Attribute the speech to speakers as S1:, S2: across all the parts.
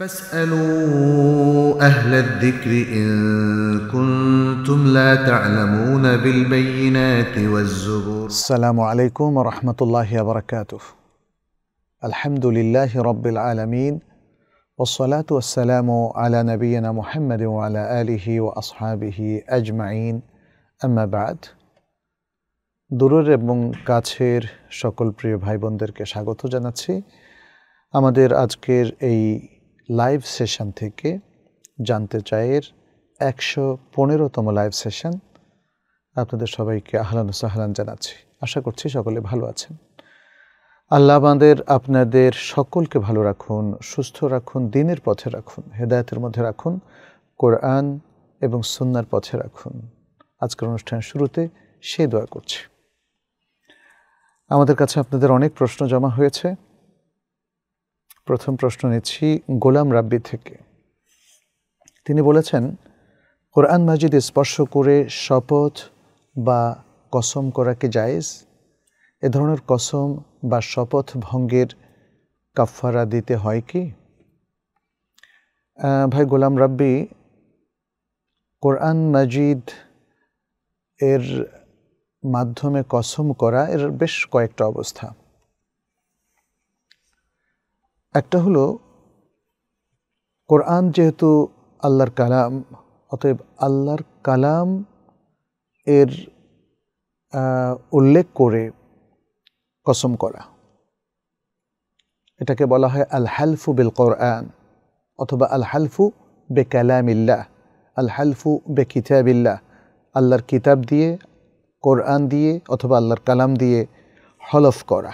S1: فاسألوا أهل الذكر إن كنتم لا تعلمون بالبينات والزبور السلام عليكم ورحمة الله وبركاته الحمد لله رب العالمين والصلاة والسلام على نبينا محمد وعلى آله وأصحابه أجمعين أما بعد দূরের এবং কাছের সকল প্রিয় ভাই বোনদেরকে স্বাগত জানাচ্ছি আমাদের আজকের এই লাইভ সেশন থেকে জানতে চায়ের একশো পনেরোতম লাইভ সেশন আপনাদের সবাইকে আহলান সাহলান জানাচ্ছি আশা করছি সকলে ভালো আছেন আল্লাহ আমাদের আপনাদের সকলকে ভালো রাখুন সুস্থ রাখুন দিনের পথে রাখুন হেদায়তের মধ্যে রাখুন কোরআন এবং সুন্নার পথে রাখুন আজকের অনুষ্ঠান শুরুতে সে দোয়া করছি আমাদের কাছে আপনাদের অনেক প্রশ্ন জমা হয়েছে প্রথম প্রশ্ন নিচ্ছি গোলাম রাব্বি থেকে তিনি বলেছেন কোরআন মাজিদ স্পর্শ করে শপথ বা কসম করা কি জায়েজ এ ধরনের কসম বা শপথ ভঙ্গের কাফারা দিতে হয় কি ভাই গোলাম রাব্বি কোরআন মাজিদ এর মাধ্যমে কসম করা এর বেশ কয়েকটা অবস্থা একটা হলো কোরআন যেহেতু আল্লাহর কালাম অতএব আল্লাহর কালাম এর উল্লেখ করে কসম করা এটাকে বলা হয় আল হালফু বিল কোরআন অথবা আল হালফু বে কালামিল্লাহ আল হালফু বে কিতাবিল্লাহ আল্লাহর কিতাব দিয়ে কোরআন দিয়ে অথবা আল্লাহর কালাম দিয়ে হলফ করা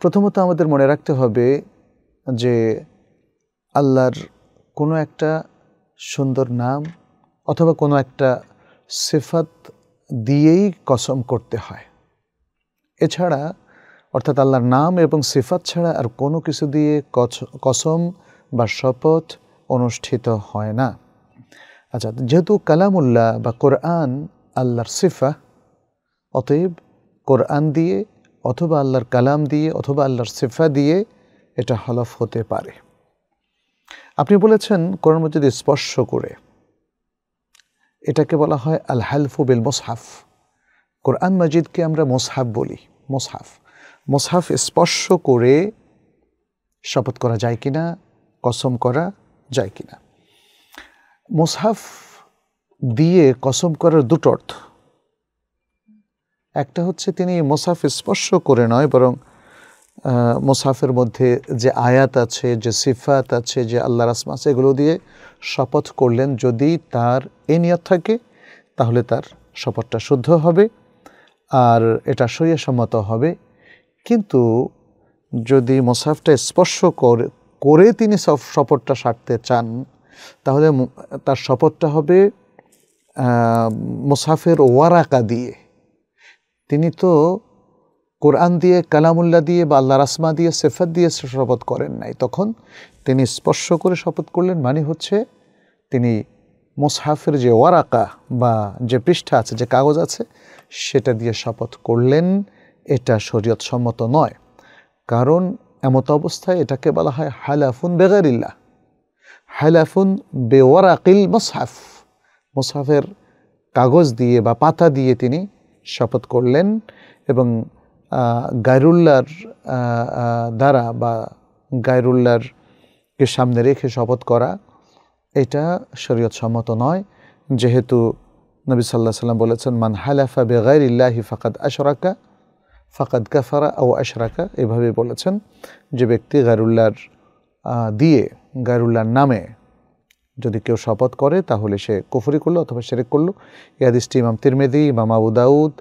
S1: প্রথমত আমাদের মনে রাখতে হবে যে আল্লাহর কোনো একটা সুন্দর নাম অথবা কোনো একটা সেফাত দিয়েই কসম করতে হয় এছাড়া অর্থাৎ আল্লাহর নাম এবং সেফাত ছাড়া আর কোনো কিছু দিয়ে কসম বা শপথ অনুষ্ঠিত হয় না আচ্ছা যেহেতু কালামুল্লাহ বা কোরআন আল্লাহর সিফা অতএব কোরআন দিয়ে অথবা আল্লাহর কালাম দিয়ে অথবা আল্লাহর সিফা দিয়ে এটা হলফ হতে পারে আপনি বলেছেন কোরআন মজিদ স্পর্শ করে এটাকে বলা হয় আল হালফু বিল মোসহাফ কোরআন মজিদকে আমরা মোসহাফ বলি মোসহাফ মোসহাফ স্পর্শ করে শপথ করা যায় কি না কসম করা যায় কি না মোসহাফ দিয়ে কসম করার দুটো অর্থ একটা হচ্ছে তিনি মোসাফ স্পর্শ করে নয় বরং মোসাফের মধ্যে যে আয়াত আছে যে সিফাত আছে যে আল্লাহ রাসমা আছে এগুলো দিয়ে শপথ করলেন যদি তার এ নিয়ত থাকে তাহলে তার শপথটা শুদ্ধ হবে আর এটা সম্মত হবে কিন্তু যদি মোসাফটা স্পর্শ করে করে তিনি শপথটা সারতে চান তাহলে তার শপথটা হবে মোসাফের ওয়ারাকা দিয়ে তিনি তো কোরআন দিয়ে কালামুল্লা দিয়ে বা আল্লাহ রাসমা দিয়ে সেফাত দিয়ে শপথ করেন নাই তখন তিনি স্পর্শ করে শপথ করলেন মানে হচ্ছে তিনি মোসাফের যে ওয়ারাকা বা যে পৃষ্ঠা আছে যে কাগজ আছে সেটা দিয়ে শপথ করলেন এটা শরীয়ত সম্মত নয় কারণ এমত অবস্থায় এটাকে বলা হয় হালাফুন বেগারিল্লা হালাফুন বেওয়ারাকিল মোসাফ মোসাফের কাগজ দিয়ে বা পাতা দিয়ে তিনি শপথ করলেন এবং গায়রুল্লার দ্বারা বা গায়রুল্লারকে কে সামনে রেখে শপথ করা এটা শরীয়ত সম্মত নয় যেহেতু নবী সাল্লাহ সাল্লাম বলেছেন মান হালাফা বেগাইরিল্লাহি ফাকাদ আশরাকা ফাকাদ কাফারা ও আশরাকা এভাবে বলেছেন যে ব্যক্তি গায়রুল্লার দিয়ে গায়রুল্লার নামে যদি কেউ শপথ করে তাহলে সে কুফরি করলো অথবা সেরেক করলো ইয়াদিসটি ইমাম তিরমেদি ইমাম আবু দাউদ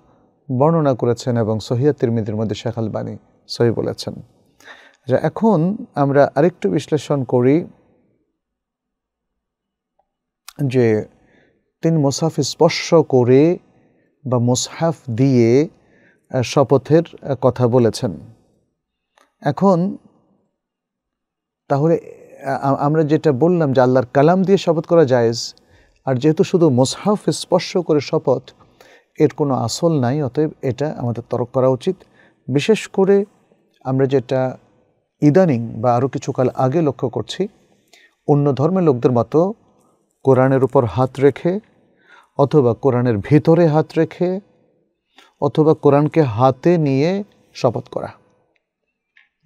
S1: বর্ণনা করেছেন এবং সহিয়া তিরমিদির মধ্যে শেখ বাণী সহি বলেছেন আচ্ছা এখন আমরা আরেকটু বিশ্লেষণ করি যে তিনি মোসাফ স্পর্শ করে বা মোসাফ দিয়ে শপথের কথা বলেছেন এখন তাহলে আমরা যেটা বললাম যে আল্লাহর কালাম দিয়ে শপথ করা জায়েজ আর যেহেতু শুধু মোসহাফ স্পর্শ করে শপথ এর কোনো আসল নাই অতএব এটা আমাদের তরক করা উচিত বিশেষ করে আমরা যেটা ইদানিং বা আরও কিছুকাল আগে লক্ষ্য করছি অন্য ধর্মের লোকদের মতো কোরআনের উপর হাত রেখে অথবা কোরআনের ভিতরে হাত রেখে অথবা কোরআনকে হাতে নিয়ে শপথ করা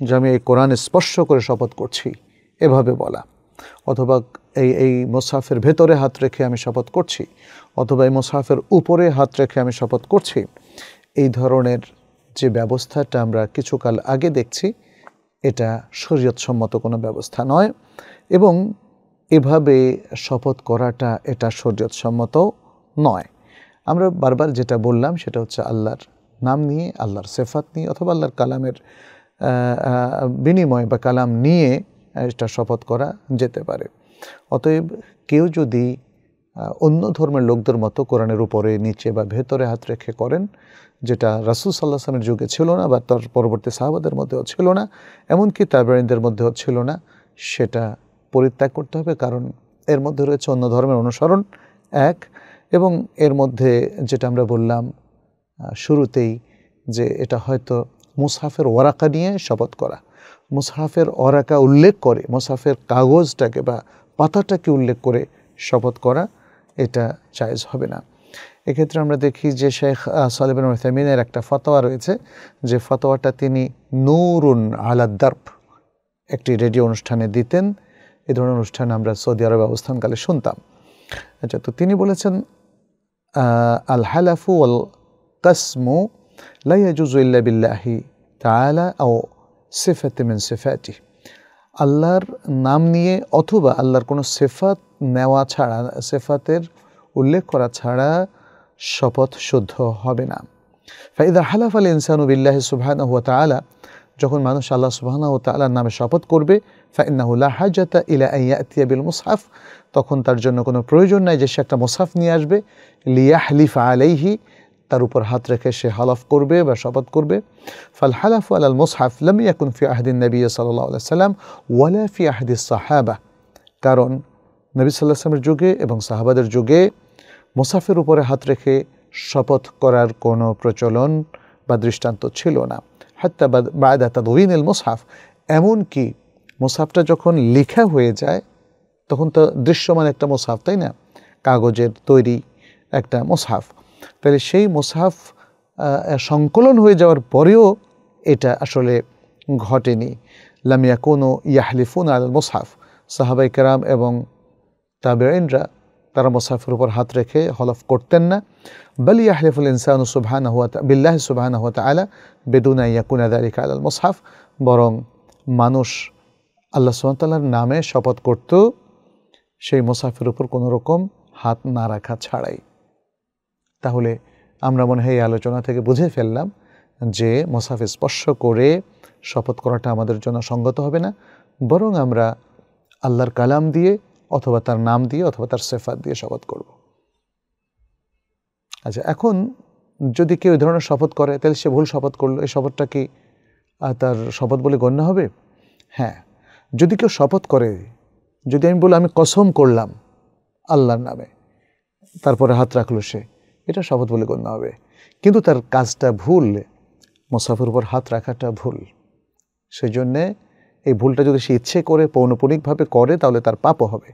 S1: যে আমি এই কোরআন স্পর্শ করে শপথ করছি এভাবে বলা অথবা এই এই মোসাফের ভেতরে হাত রেখে আমি শপথ করছি অথবা এই মোসাফের উপরে হাত রেখে আমি শপথ করছি এই ধরনের যে ব্যবস্থাটা আমরা কিছুকাল আগে দেখছি এটা শরীয়তসম্মত কোনো ব্যবস্থা নয় এবং এভাবে শপথ করাটা এটা শরীয়তসম্মত নয় আমরা বারবার যেটা বললাম সেটা হচ্ছে আল্লাহর নাম নিয়ে আল্লাহর সেফাত নিয়ে অথবা আল্লাহর কালামের বিনিময় বা কালাম নিয়ে এটা শপথ করা যেতে পারে অতএব কেউ যদি অন্য ধর্মের লোকদের মতো কোরআনের উপরে নিচে বা ভেতরে হাত রেখে করেন যেটা রাসুল সাল্লাহ যুগে ছিল না বা তার পরবর্তী সাহাবাদের মধ্যেও ছিল না এমনকি তাবেরিনদের মধ্যেও ছিল না সেটা পরিত্যাগ করতে হবে কারণ এর মধ্যে রয়েছে অন্য ধর্মের অনুসরণ এক এবং এর মধ্যে যেটা আমরা বললাম শুরুতেই যে এটা হয়তো মুসাফের ওয়ারাকা নিয়ে শপথ করা মোসাফের অরাকা উল্লেখ করে মুসাফের কাগজটাকে বা পাতাটাকে উল্লেখ করে শপথ করা এটা চাইজ হবে না এক্ষেত্রে আমরা দেখি যে শেখ সালেবেন ওসামিনের একটা ফতোয়া রয়েছে যে ফতোয়াটা তিনি নূরুন আলাদ্দার্প একটি রেডিও অনুষ্ঠানে দিতেন এ ধরনের অনুষ্ঠান আমরা সৌদি আরবে অবস্থানকালে শুনতাম আচ্ছা তো তিনি বলেছেন আল হালাফু আল কাসমু লাইয়াজুজু ইল্লা বিল্লাহি আলা আও সেফাতে মেন সেফাটি আল্লাহর নাম নিয়ে অথবা আল্লাহর কোনো সেফাত নেওয়া ছাড়া সেফাতের উল্লেখ করা ছাড়া শপথ শুদ্ধ হবে না ফাইদা হালাফ আল ইনসানু বিল্লাহ সুবাহানা হুয়া তালা যখন মানুষ আল্লাহ সুবাহানা ও তালার নামে শপথ করবে ফাইনাহুল্লাহ হাজাতা ইলা আইয়া বিল মুসাফ তখন তার জন্য কোনো প্রয়োজন নাই যে সে একটা মুসাফ নিয়ে আসবে লিয়া হালিফা আলাইহি তার উপর হাত রেখে সে হালফ করবে বা শপথ করবে ফাল হালাফ আলাল মুসহাফ লামি ইয়াকুন ফি আহদিন নবী সাল্লাহ সাল্লাম ওয়ালা ফি আহদি সাহাবা কারণ নবী সাল্লাহ সাল্লামের যুগে এবং সাহাবাদের যুগে মুসাফের উপরে হাত রেখে শপথ করার কোনো প্রচলন বা দৃষ্টান্ত ছিল না হাত্তা বাদা তাদউইন এল মুসাফ এমনকি মুসাফটা যখন লেখা হয়ে যায় তখন তো দৃশ্যমান একটা মুসাফ তাই না কাগজের তৈরি একটা মুসাফ তাহলে সেই মোসাফ সংকলন হয়ে যাওয়ার পরেও এটা আসলে ঘটেনি লামিয়া কোনো ইয়াহলিফুন আল মোসাফ সাহাবাই কেরাম এবং তাবেইনরা তারা মোসাফের উপর হাত রেখে হলফ করতেন না বলি আহলিফুল ইনসান সুবাহান হুয়া বিল্লাহ সুবাহান হুয়া তালা বেদুনা ইয়াকুনা দারিক আল মোসাফ বরং মানুষ আল্লাহ সুবাহতাল্লার নামে শপথ করত সেই মোসাফের উপর কোনো রকম হাত না রাখা ছাড়াই তাহলে আমরা মনে হয় এই আলোচনা থেকে বুঝে ফেললাম যে মোসাফে স্পর্শ করে শপথ করাটা আমাদের জন্য সঙ্গত হবে না বরং আমরা আল্লাহর কালাম দিয়ে অথবা তার নাম দিয়ে অথবা তার সেফাত দিয়ে শপথ করব আচ্ছা এখন যদি কেউ এই ধরনের শপথ করে তাহলে সে ভুল শপথ করলো এই শপথটা কি তার শপথ বলে গণ্য হবে হ্যাঁ যদি কেউ শপথ করে যদি আমি বলি আমি কসম করলাম আল্লাহর নামে তারপরে হাত রাখলো সে এটা শপথ বলে গণ্য হবে কিন্তু তার কাজটা ভুল মুসাফির উপর হাত রাখাটা ভুল সেই জন্যে এই ভুলটা যদি সে ইচ্ছে করে পৌনপুনিকভাবে করে তাহলে তার পাপও হবে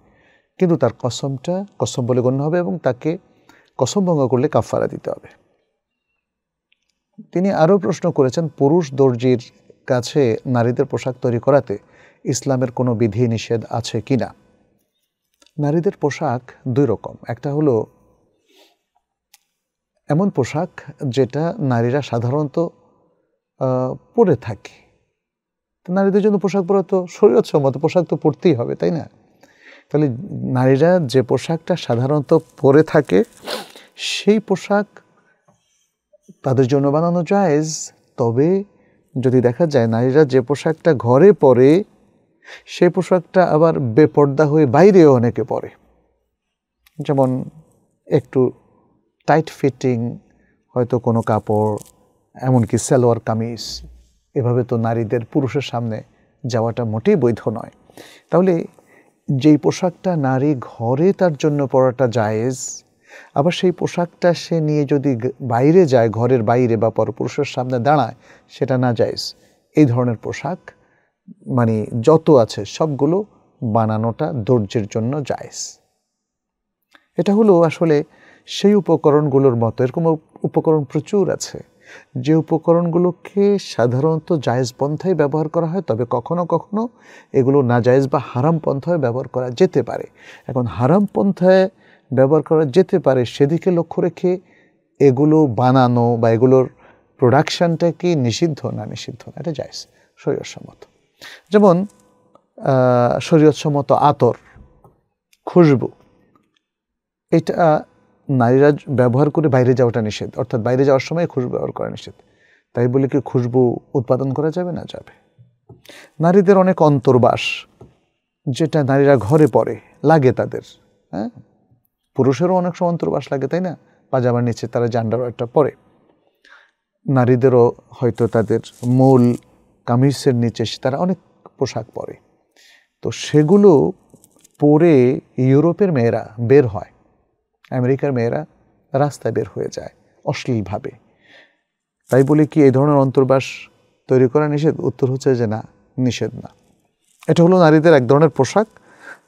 S1: কিন্তু তার কসমটা কসম বলে গণ্য হবে এবং তাকে কসম ভঙ্গ করলে কাফারা দিতে হবে তিনি আরও প্রশ্ন করেছেন পুরুষ দর্জির কাছে নারীদের পোশাক তৈরি করাতে ইসলামের কোনো বিধি নিষেধ আছে কি না নারীদের পোশাক দুই রকম একটা হলো এমন পোশাক যেটা নারীরা সাধারণত পরে থাকে নারীদের জন্য পোশাক পরা তো শরীরসম্মত পোশাক তো পরতেই হবে তাই না তাহলে নারীরা যে পোশাকটা সাধারণত পরে থাকে সেই পোশাক তাদের জন্য বানানো জায়জ তবে যদি দেখা যায় নারীরা যে পোশাকটা ঘরে পরে সেই পোশাকটা আবার বেপর্দা হয়ে বাইরেও অনেকে পরে যেমন একটু টাইট ফিটিং হয়তো কোনো কাপড় এমনকি সালোয়ার কামিজ এভাবে তো নারীদের পুরুষের সামনে যাওয়াটা মোটেই বৈধ নয় তাহলে যেই পোশাকটা নারী ঘরে তার জন্য পরাটা জায়েজ আবার সেই পোশাকটা সে নিয়ে যদি বাইরে যায় ঘরের বাইরে বা পর পুরুষের সামনে দাঁড়ায় সেটা না জায়েজ এই ধরনের পোশাক মানে যত আছে সবগুলো বানানোটা ধৈর্যের জন্য জায়েজ এটা হলো আসলে সেই উপকরণগুলোর মতো এরকম উপকরণ প্রচুর আছে যে উপকরণগুলোকে সাধারণত জায়েজ পন্থায় ব্যবহার করা হয় তবে কখনো কখনো এগুলো জায়েজ বা হারাম পন্থায় ব্যবহার করা যেতে পারে এখন হারাম পন্থায় ব্যবহার করা যেতে পারে সেদিকে লক্ষ্য রেখে এগুলো বানানো বা এগুলোর প্রোডাকশানটা কি নিষিদ্ধ না নিষিদ্ধ না এটা জায়েজ শরীরসম্মত যেমন শরীরসম্মত আতর খুশবু এটা নারীরা ব্যবহার করে বাইরে যাওয়াটা নিষেধ অর্থাৎ বাইরে যাওয়ার সময় খুশবু ব্যবহার করা নিষেধ তাই বলে কি খুশবু উৎপাদন করা যাবে না যাবে নারীদের অনেক অন্তর্বাস যেটা নারীরা ঘরে পরে লাগে তাদের হ্যাঁ পুরুষেরও অনেক সময় অন্তর্বাস লাগে তাই না পাজামার নিচে তারা একটা পরে নারীদেরও হয়তো তাদের মূল কামিজের নিচে তারা অনেক পোশাক পরে তো সেগুলো পরে ইউরোপের মেয়েরা বের হয় আমেরিকার মেয়েরা রাস্তায় বের হয়ে যায় অশ্লীলভাবে তাই বলে কি এই ধরনের অন্তর্বাস তৈরি করা নিষেধ উত্তর হচ্ছে যে না নিষেধ না এটা হলো নারীদের এক ধরনের পোশাক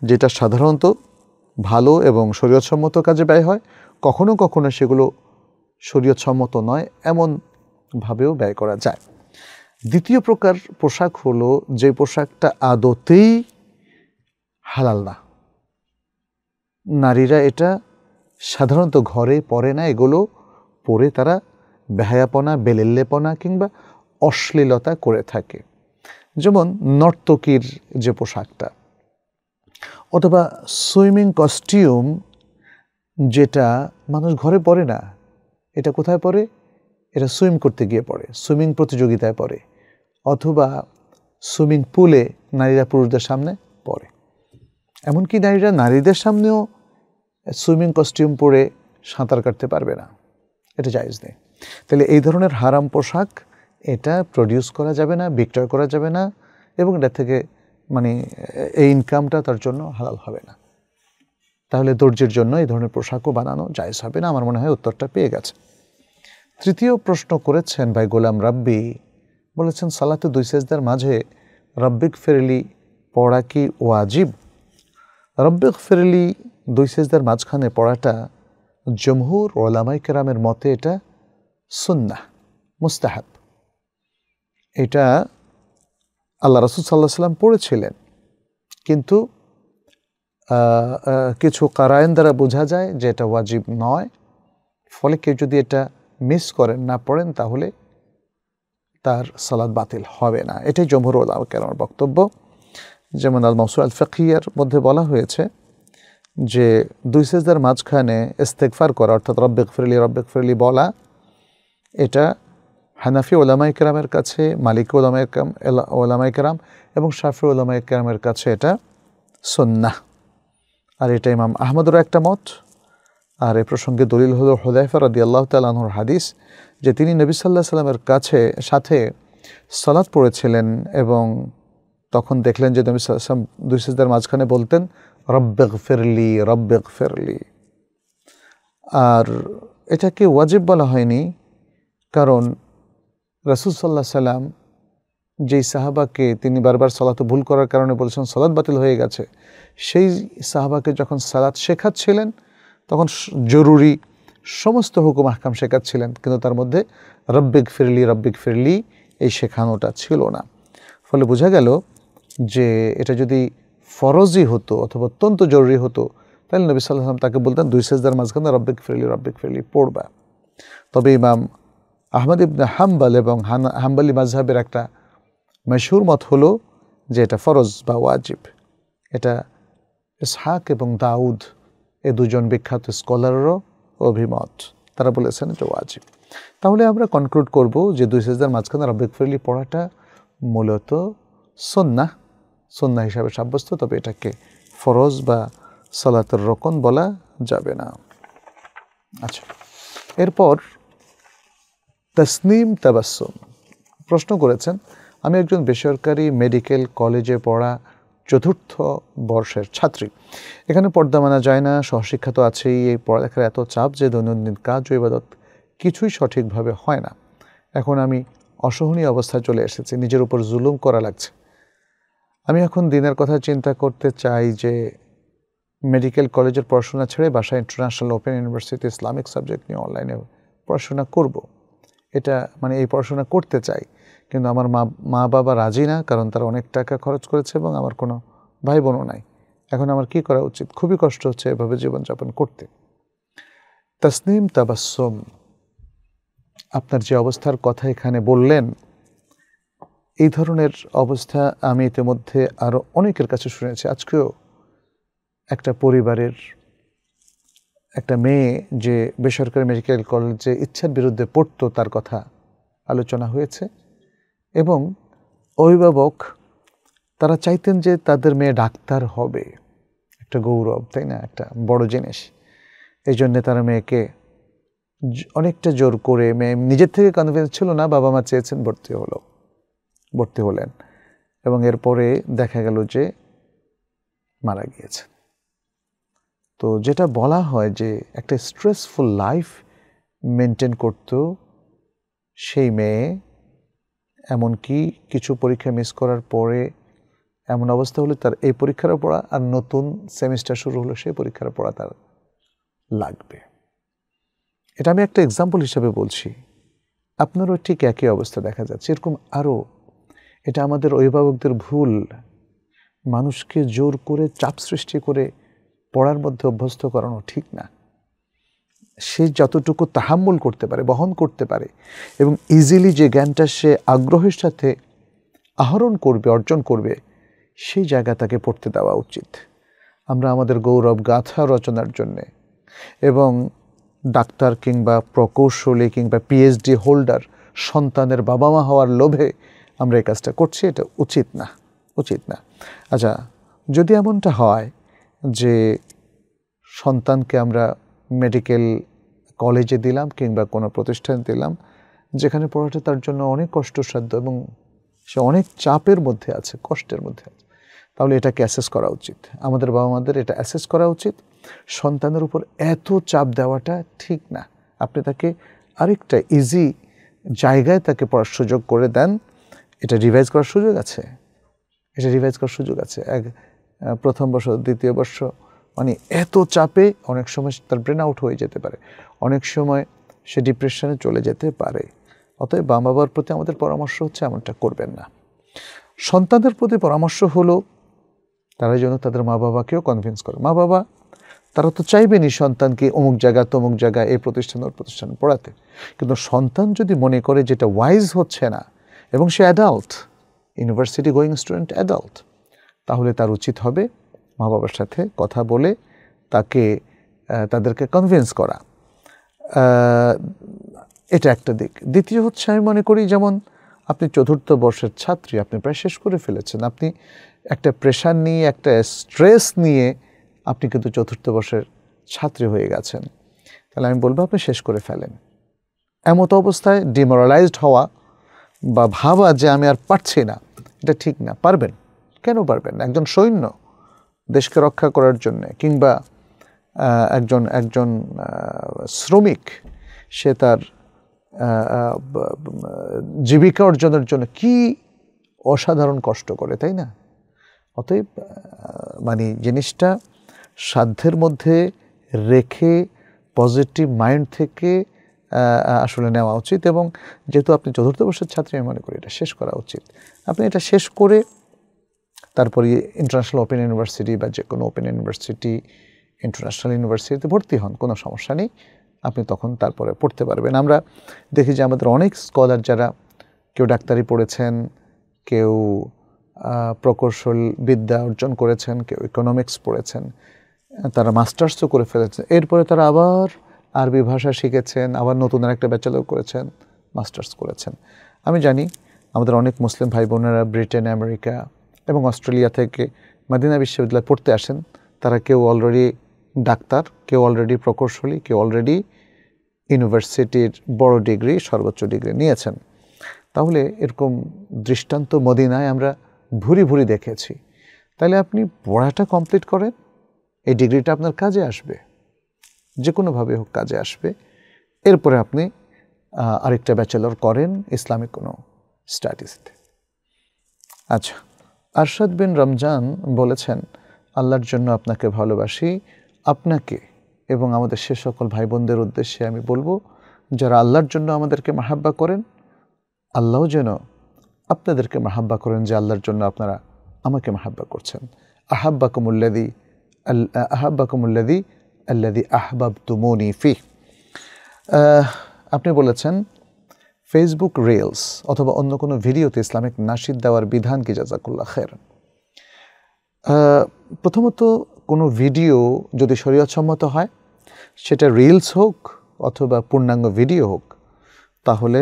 S1: যেটা সাধারণত ভালো এবং শরীয়তসম্মত কাজে ব্যয় হয় কখনো কখনো সেগুলো শরীয়তসম্মত নয় এমন ভাবেও ব্যয় করা যায় দ্বিতীয় প্রকার পোশাক হলো যে পোশাকটা আদতেই হালাল না নারীরা এটা সাধারণত ঘরে পরে না এগুলো পরে তারা বেহায়াপনা বেলেল্লেপনা কিংবা অশ্লীলতা করে থাকে যেমন নর্তকীর যে পোশাকটা অথবা সুইমিং কস্টিউম যেটা মানুষ ঘরে পরে না এটা কোথায় পরে এটা সুইম করতে গিয়ে পড়ে সুইমিং প্রতিযোগিতায় পড়ে অথবা সুইমিং পুলে নারীরা পুরুষদের সামনে পড়ে এমনকি নারীরা নারীদের সামনেও সুইমিং কস্টিউম পরে সাঁতার কাটতে পারবে না এটা জায়জ নেই তাহলে এই ধরনের হারাম পোশাক এটা প্রডিউস করা যাবে না বিক্রয় করা যাবে না এবং এটা থেকে মানে এই ইনকামটা তার জন্য হালাল হবে না তাহলে দর্জির জন্য এই ধরনের পোশাকও বানানো জায়জ হবে না আমার মনে হয় উত্তরটা পেয়ে গেছে তৃতীয় প্রশ্ন করেছেন ভাই গোলাম রাব্বি বলেছেন সালাতে দুই সেজদার মাঝে রব্বিক ফেরেলি পড়া কি ওয়াজিব রব্বিক ফেরেলি দুই সেজদার মাঝখানে পড়াটা জমহুর ওলামাই কেরামের মতে এটা সুন্না মুস্তাহাব এটা আল্লাহ রসুল সাল্লাহ সাল্লাম পড়েছিলেন কিন্তু কিছু কারায়ন দ্বারা বোঝা যায় যে এটা ওয়াজিব নয় ফলে কেউ যদি এটা মিস করেন না পড়েন তাহলে তার সালাদ বাতিল হবে না এটাই জমহুর ওলা কেরামের বক্তব্য যেমন আল মসুর আল ফকিয়ার মধ্যে বলা হয়েছে যে দুই সেজদার মাঝখানে ইস্তেকফার করা অর্থাৎ রব্বেক ফিরলি রব্বেক ফিরলি বলা এটা হানাফি ওলামা ইকরামের কাছে মালিক ওলামা ইকরাম ওলামা ইকরাম এবং শাফি ওলামা ইকরামের কাছে এটা সন্না আর এটা ইমাম আহমদেরও একটা মত আর এ প্রসঙ্গে দলিল হল হুদাইফা রদি আল্লাহ তালুর হাদিস যে তিনি নবী সাল্লাহ সাল্লামের কাছে সাথে সালাদ পড়েছিলেন এবং তখন দেখলেন যে নবী সাল্লাম দুই সিজদার মাঝখানে বলতেন রব্বেক ফেরলি রব্বেক ফেরলি আর এটাকে ওয়াজিব বলা হয়নি কারণ রাসুল সাল্লাহ সাল্লাম যেই সাহাবাকে তিনি বারবার সালাতে ভুল করার কারণে বলেছেন সালাদ বাতিল হয়ে গেছে সেই সাহাবাকে যখন সালাত শেখাচ্ছিলেন তখন জরুরি সমস্ত হুকুম আহকাম শেখাচ্ছিলেন কিন্তু তার মধ্যে রব্বিক ফিরলি রব্বিক ফিরলি এই শেখানোটা ছিল না ফলে বোঝা গেল যে এটা যদি ফরজি হতো অথবা অত্যন্ত জরুরি হতো তাহলে নবী সাল্লাম তাকে বলতেন দুই সেজদার মাঝখানে রব্বিক ফেরলি রব্বিক ফেরলি পড়বা তবে ইমাম আহমদ ইবনে হাম্বাল এবং হাম্বালি মাঝহাবের একটা মেশুর মত হলো যে এটা ফরজ বা ওয়াজিব এটা ইসহাক এবং দাউদ এ দুজন বিখ্যাত স্কলারেরও অভিমত তারা বলেছেন এটা ওয়াজিব তাহলে আমরা কনক্লুড করব যে দুই সেজদার মাঝখানে রব্বিক ফেরলি পড়াটা মূলত সন্না সন্না হিসাবে সাব্যস্ত তবে এটাকে ফরজ বা সালাতের রকন বলা যাবে না আচ্ছা এরপর তসনিম তাবাসম প্রশ্ন করেছেন আমি একজন বেসরকারি মেডিকেল কলেজে পড়া চতুর্থ বর্ষের ছাত্রী এখানে পর্দা মানা যায় না সহশিক্ষা তো আছেই এই পড়ালেখার এত চাপ যে দৈনন্দিন কাজ ও ইবাদত কিছুই সঠিকভাবে হয় না এখন আমি অসহনীয় অবস্থায় চলে এসেছি নিজের উপর জুলুম করা লাগছে আমি এখন দিনের কথা চিন্তা করতে চাই যে মেডিকেল কলেজের পড়াশোনা ছেড়ে বাসায় international open university Islamic subject নিয়ে অনলাইনে পড়াশোনা করব। এটা মানে এই পড়াশোনা করতে চাই কিন্তু আমার মা মা বাবা রাজি না কারণ তারা অনেক টাকা খরচ করেছে এবং আমার কোনো ভাই বোনও নাই এখন আমার কি করা উচিত খুবই কষ্ট হচ্ছে এভাবে জীবনযাপন করতে তসনিম তাবাসম আপনার যে অবস্থার কথা এখানে বললেন এই ধরনের অবস্থা আমি ইতিমধ্যে আরও অনেকের কাছে শুনেছি আজকেও একটা পরিবারের একটা মেয়ে যে বেসরকারি মেডিকেল কলেজে ইচ্ছার বিরুদ্ধে পড়তো তার কথা আলোচনা হয়েছে এবং অভিভাবক তারা চাইতেন যে তাদের মেয়ে ডাক্তার হবে একটা গৌরব তাই না একটা বড় জিনিস এই জন্যে তারা মেয়েকে অনেকটা জোর করে মেয়ে নিজের থেকে কনফিডেন্স ছিল না বাবা মা চেয়েছেন ভর্তি হলো ভর্তি হলেন এবং এরপরে দেখা গেল যে মারা গিয়েছে তো যেটা বলা হয় যে একটা স্ট্রেসফুল লাইফ মেনটেন করত সেই মেয়ে এমনকি কিছু পরীক্ষা মিস করার পরে এমন অবস্থা হলে তার এই পরীক্ষার পড়া আর নতুন সেমিস্টার শুরু হলো সেই পরীক্ষার পড়া তার লাগবে এটা আমি একটা এক্সাম্পল হিসাবে বলছি আপনারও ঠিক একই অবস্থা দেখা যাচ্ছে এরকম আরও এটা আমাদের অভিভাবকদের ভুল মানুষকে জোর করে চাপ সৃষ্টি করে পড়ার মধ্যে অভ্যস্ত করানো ঠিক না সে যতটুকু তাহাম্মুল করতে পারে বহন করতে পারে এবং ইজিলি যে জ্ঞানটা সে আগ্রহের সাথে আহরণ করবে অর্জন করবে সেই জায়গা তাকে পড়তে দেওয়া উচিত আমরা আমাদের গৌরব গাথা রচনার জন্যে এবং ডাক্তার কিংবা প্রকৌশলী কিংবা পিএইচডি হোল্ডার সন্তানের বাবা মা হওয়ার লোভে আমরা এই কাজটা করছি এটা উচিত না উচিত না আচ্ছা যদি এমনটা হয় যে সন্তানকে আমরা মেডিকেল কলেজে দিলাম কিংবা কোনো প্রতিষ্ঠানে দিলাম যেখানে পড়াটা তার জন্য অনেক কষ্টসাধ্য এবং সে অনেক চাপের মধ্যে আছে কষ্টের মধ্যে আছে তাহলে এটাকে অ্যাসেস করা উচিত আমাদের বাবা মাদের এটা অ্যাসেস করা উচিত সন্তানের উপর এত চাপ দেওয়াটা ঠিক না আপনি তাকে আরেকটা ইজি জায়গায় তাকে পড়ার সুযোগ করে দেন এটা রিভাইজ করার সুযোগ আছে এটা রিভাইজ করার সুযোগ আছে এক প্রথম বর্ষ দ্বিতীয় বর্ষ মানে এত চাপে অনেক সময় তার ব্রেন আউট হয়ে যেতে পারে অনেক সময় সে ডিপ্রেশনে চলে যেতে পারে অতএব মা বাবার প্রতি আমাদের পরামর্শ হচ্ছে এমনটা করবেন না সন্তানদের প্রতি পরামর্শ হলো তারা যেন তাদের মা বাবাকেও কনভিন্স করে মা বাবা তারা তো চাইবেনই সন্তানকে অমুক জায়গা তমুক জায়গা এই প্রতিষ্ঠান ওর প্রতিষ্ঠান পড়াতে কিন্তু সন্তান যদি মনে করে যেটা ওয়াইজ হচ্ছে না এবং সে adult university going student adult তাহলে তার উচিত হবে মা বাবার সাথে কথা বলে তাকে তাদেরকে কনভিন্স করা এটা একটা দিক দ্বিতীয় হচ্ছে আমি মনে করি যেমন আপনি চতুর্থ বর্ষের ছাত্রী আপনি প্রায় শেষ করে ফেলেছেন আপনি একটা প্রেশার নিয়ে একটা স্ট্রেস নিয়ে আপনি কিন্তু চতুর্থ বর্ষের ছাত্রী হয়ে গেছেন তাহলে আমি বলবো আপনি শেষ করে ফেলেন এমতো অবস্থায় ডিমোরালাইজড হওয়া বা ভাবা যে আমি আর পারছি না এটা ঠিক না পারবেন কেন পারবেন একজন সৈন্য দেশকে রক্ষা করার জন্য কিংবা একজন একজন শ্রমিক সে তার জীবিকা অর্জনের জন্য কি অসাধারণ কষ্ট করে তাই না অতএব মানে জিনিসটা সাধ্যের মধ্যে রেখে পজিটিভ মাইন্ড থেকে আসলে নেওয়া উচিত এবং যেহেতু আপনি চতুর্থ বর্ষের ছাত্রী আমি মনে করি এটা শেষ করা উচিত আপনি এটা শেষ করে তারপরে ইন্টারন্যাশনাল ওপেন ইউনিভার্সিটি বা যে কোনো ওপেন ইউনিভার্সিটি ইন্টারন্যাশনাল ইউনিভার্সিটিতে ভর্তি হন কোনো সমস্যা নেই আপনি তখন তারপরে পড়তে পারবেন আমরা দেখি যে আমাদের অনেক স্কলার যারা কেউ ডাক্তারি পড়েছেন কেউ প্রকৌশল বিদ্যা অর্জন করেছেন কেউ ইকোনমিক্স পড়েছেন তারা মাস্টার্সও করে ফেলেছেন এরপরে তারা আবার আরবি ভাষা শিখেছেন আবার নতুন একটা ব্যাচেলর করেছেন মাস্টার্স করেছেন আমি জানি আমাদের অনেক মুসলিম ভাই বোনেরা ব্রিটেন আমেরিকা এবং অস্ট্রেলিয়া থেকে মাদিনা বিশ্ববিদ্যালয়ে পড়তে আসেন তারা কেউ অলরেডি ডাক্তার কেউ অলরেডি প্রকৌশলী কেউ অলরেডি ইউনিভার্সিটির বড় ডিগ্রি সর্বোচ্চ ডিগ্রি নিয়েছেন তাহলে এরকম দৃষ্টান্ত মদিনায় আমরা ভুরি ভুরি দেখেছি তাহলে আপনি পড়াটা কমপ্লিট করেন এই ডিগ্রিটা আপনার কাজে আসবে যে কোনোভাবে হোক কাজে আসবে এরপরে আপনি আরেকটা ব্যাচেলর করেন ইসলামিক কোনো স্টাডিজতে আচ্ছা আরশাদ বিন রমজান বলেছেন আল্লাহর জন্য আপনাকে ভালোবাসি আপনাকে এবং আমাদের সে সকল ভাই বোনদের উদ্দেশ্যে আমি বলবো যারা আল্লাহর জন্য আমাদেরকে মাহাব্বা করেন আল্লাহ যেন আপনাদেরকে মাহাব্বা করেন যে আল্লাহর জন্য আপনারা আমাকে মাহাব্বা করছেন আহাব্বা কুমুল্লাদি আল আহাব্বা কুমুল্লাদি আল্লাদি আহবাব তুমনি ফি আপনি বলেছেন ফেসবুক রিলস অথবা অন্য কোনো ভিডিওতে ইসলামিক নাসিদ দেওয়ার বিধান কি জাজাকুল্লা খের প্রথমত কোনো ভিডিও যদি সম্মত হয় সেটা রিলস হোক অথবা পূর্ণাঙ্গ ভিডিও হোক তাহলে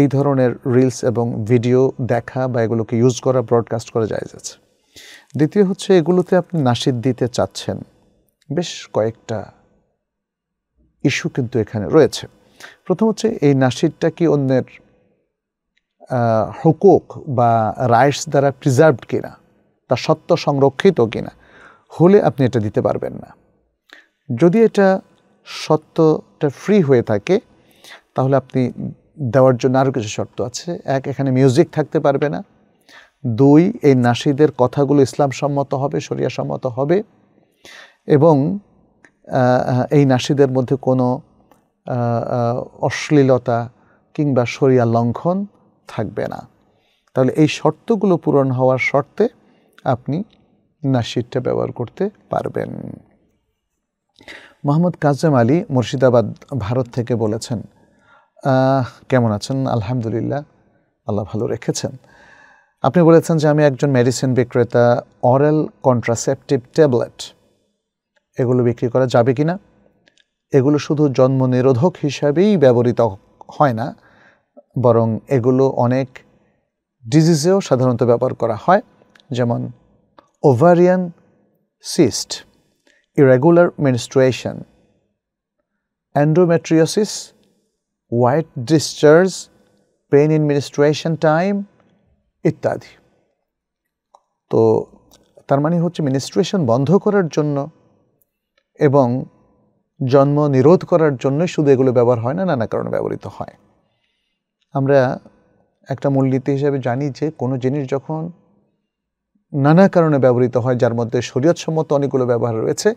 S1: এই ধরনের রিলস এবং ভিডিও দেখা বা এগুলোকে ইউজ করা ব্রডকাস্ট করা যায় যাচ্ছে দ্বিতীয় হচ্ছে এগুলোতে আপনি নাসিদ দিতে চাচ্ছেন বেশ কয়েকটা ইস্যু কিন্তু এখানে রয়েছে প্রথম হচ্ছে এই নাসিরটা কি অন্যের হকুক বা রাইটস দ্বারা প্রিজার্ভড কিনা তা সত্য সংরক্ষিত কিনা হলে আপনি এটা দিতে পারবেন না যদি এটা সত্যটা ফ্রি হয়ে থাকে তাহলে আপনি দেওয়ার জন্য আরও কিছু শর্ত আছে এক এখানে মিউজিক থাকতে পারবে না দুই এই নাসিদের কথাগুলো ইসলামসম্মত হবে সম্মত হবে এবং এই নাসিদের মধ্যে কোনো অশ্লীলতা কিংবা শরিয়া লঙ্ঘন থাকবে না তাহলে এই শর্তগুলো পূরণ হওয়ার শর্তে আপনি নাসিরটা ব্যবহার করতে পারবেন মোহাম্মদ কাজেম আলী মুর্শিদাবাদ ভারত থেকে বলেছেন কেমন আছেন আলহামদুলিল্লাহ আল্লাহ ভালো রেখেছেন আপনি বলেছেন যে আমি একজন মেডিসিন বিক্রেতা অরেল কন্ট্রাসেপটিভ ট্যাবলেট এগুলো বিক্রি করা যাবে কি না এগুলো শুধু জন্ম নিরোধক হিসাবেই ব্যবহৃত হয় না বরং এগুলো অনেক ডিজিজেও সাধারণত ব্যবহার করা হয় যেমন ovarian cyst irregular menstruation and endometriosis white discharge pain in menstruation time ইত্যাদি তো তার মানে হচ্ছে মিনিস্ট্রুয়েশন বন্ধ করার জন্য এবং জন্ম নিরোধ করার জন্য শুধু এগুলো ব্যবহার হয় না নানা কারণে ব্যবহৃত হয় আমরা একটা মূলনীতি হিসেবে জানি যে কোনো জিনিস যখন নানা কারণে ব্যবহৃত হয় যার মধ্যে শরীয়তসম্মত অনেকগুলো ব্যবহার রয়েছে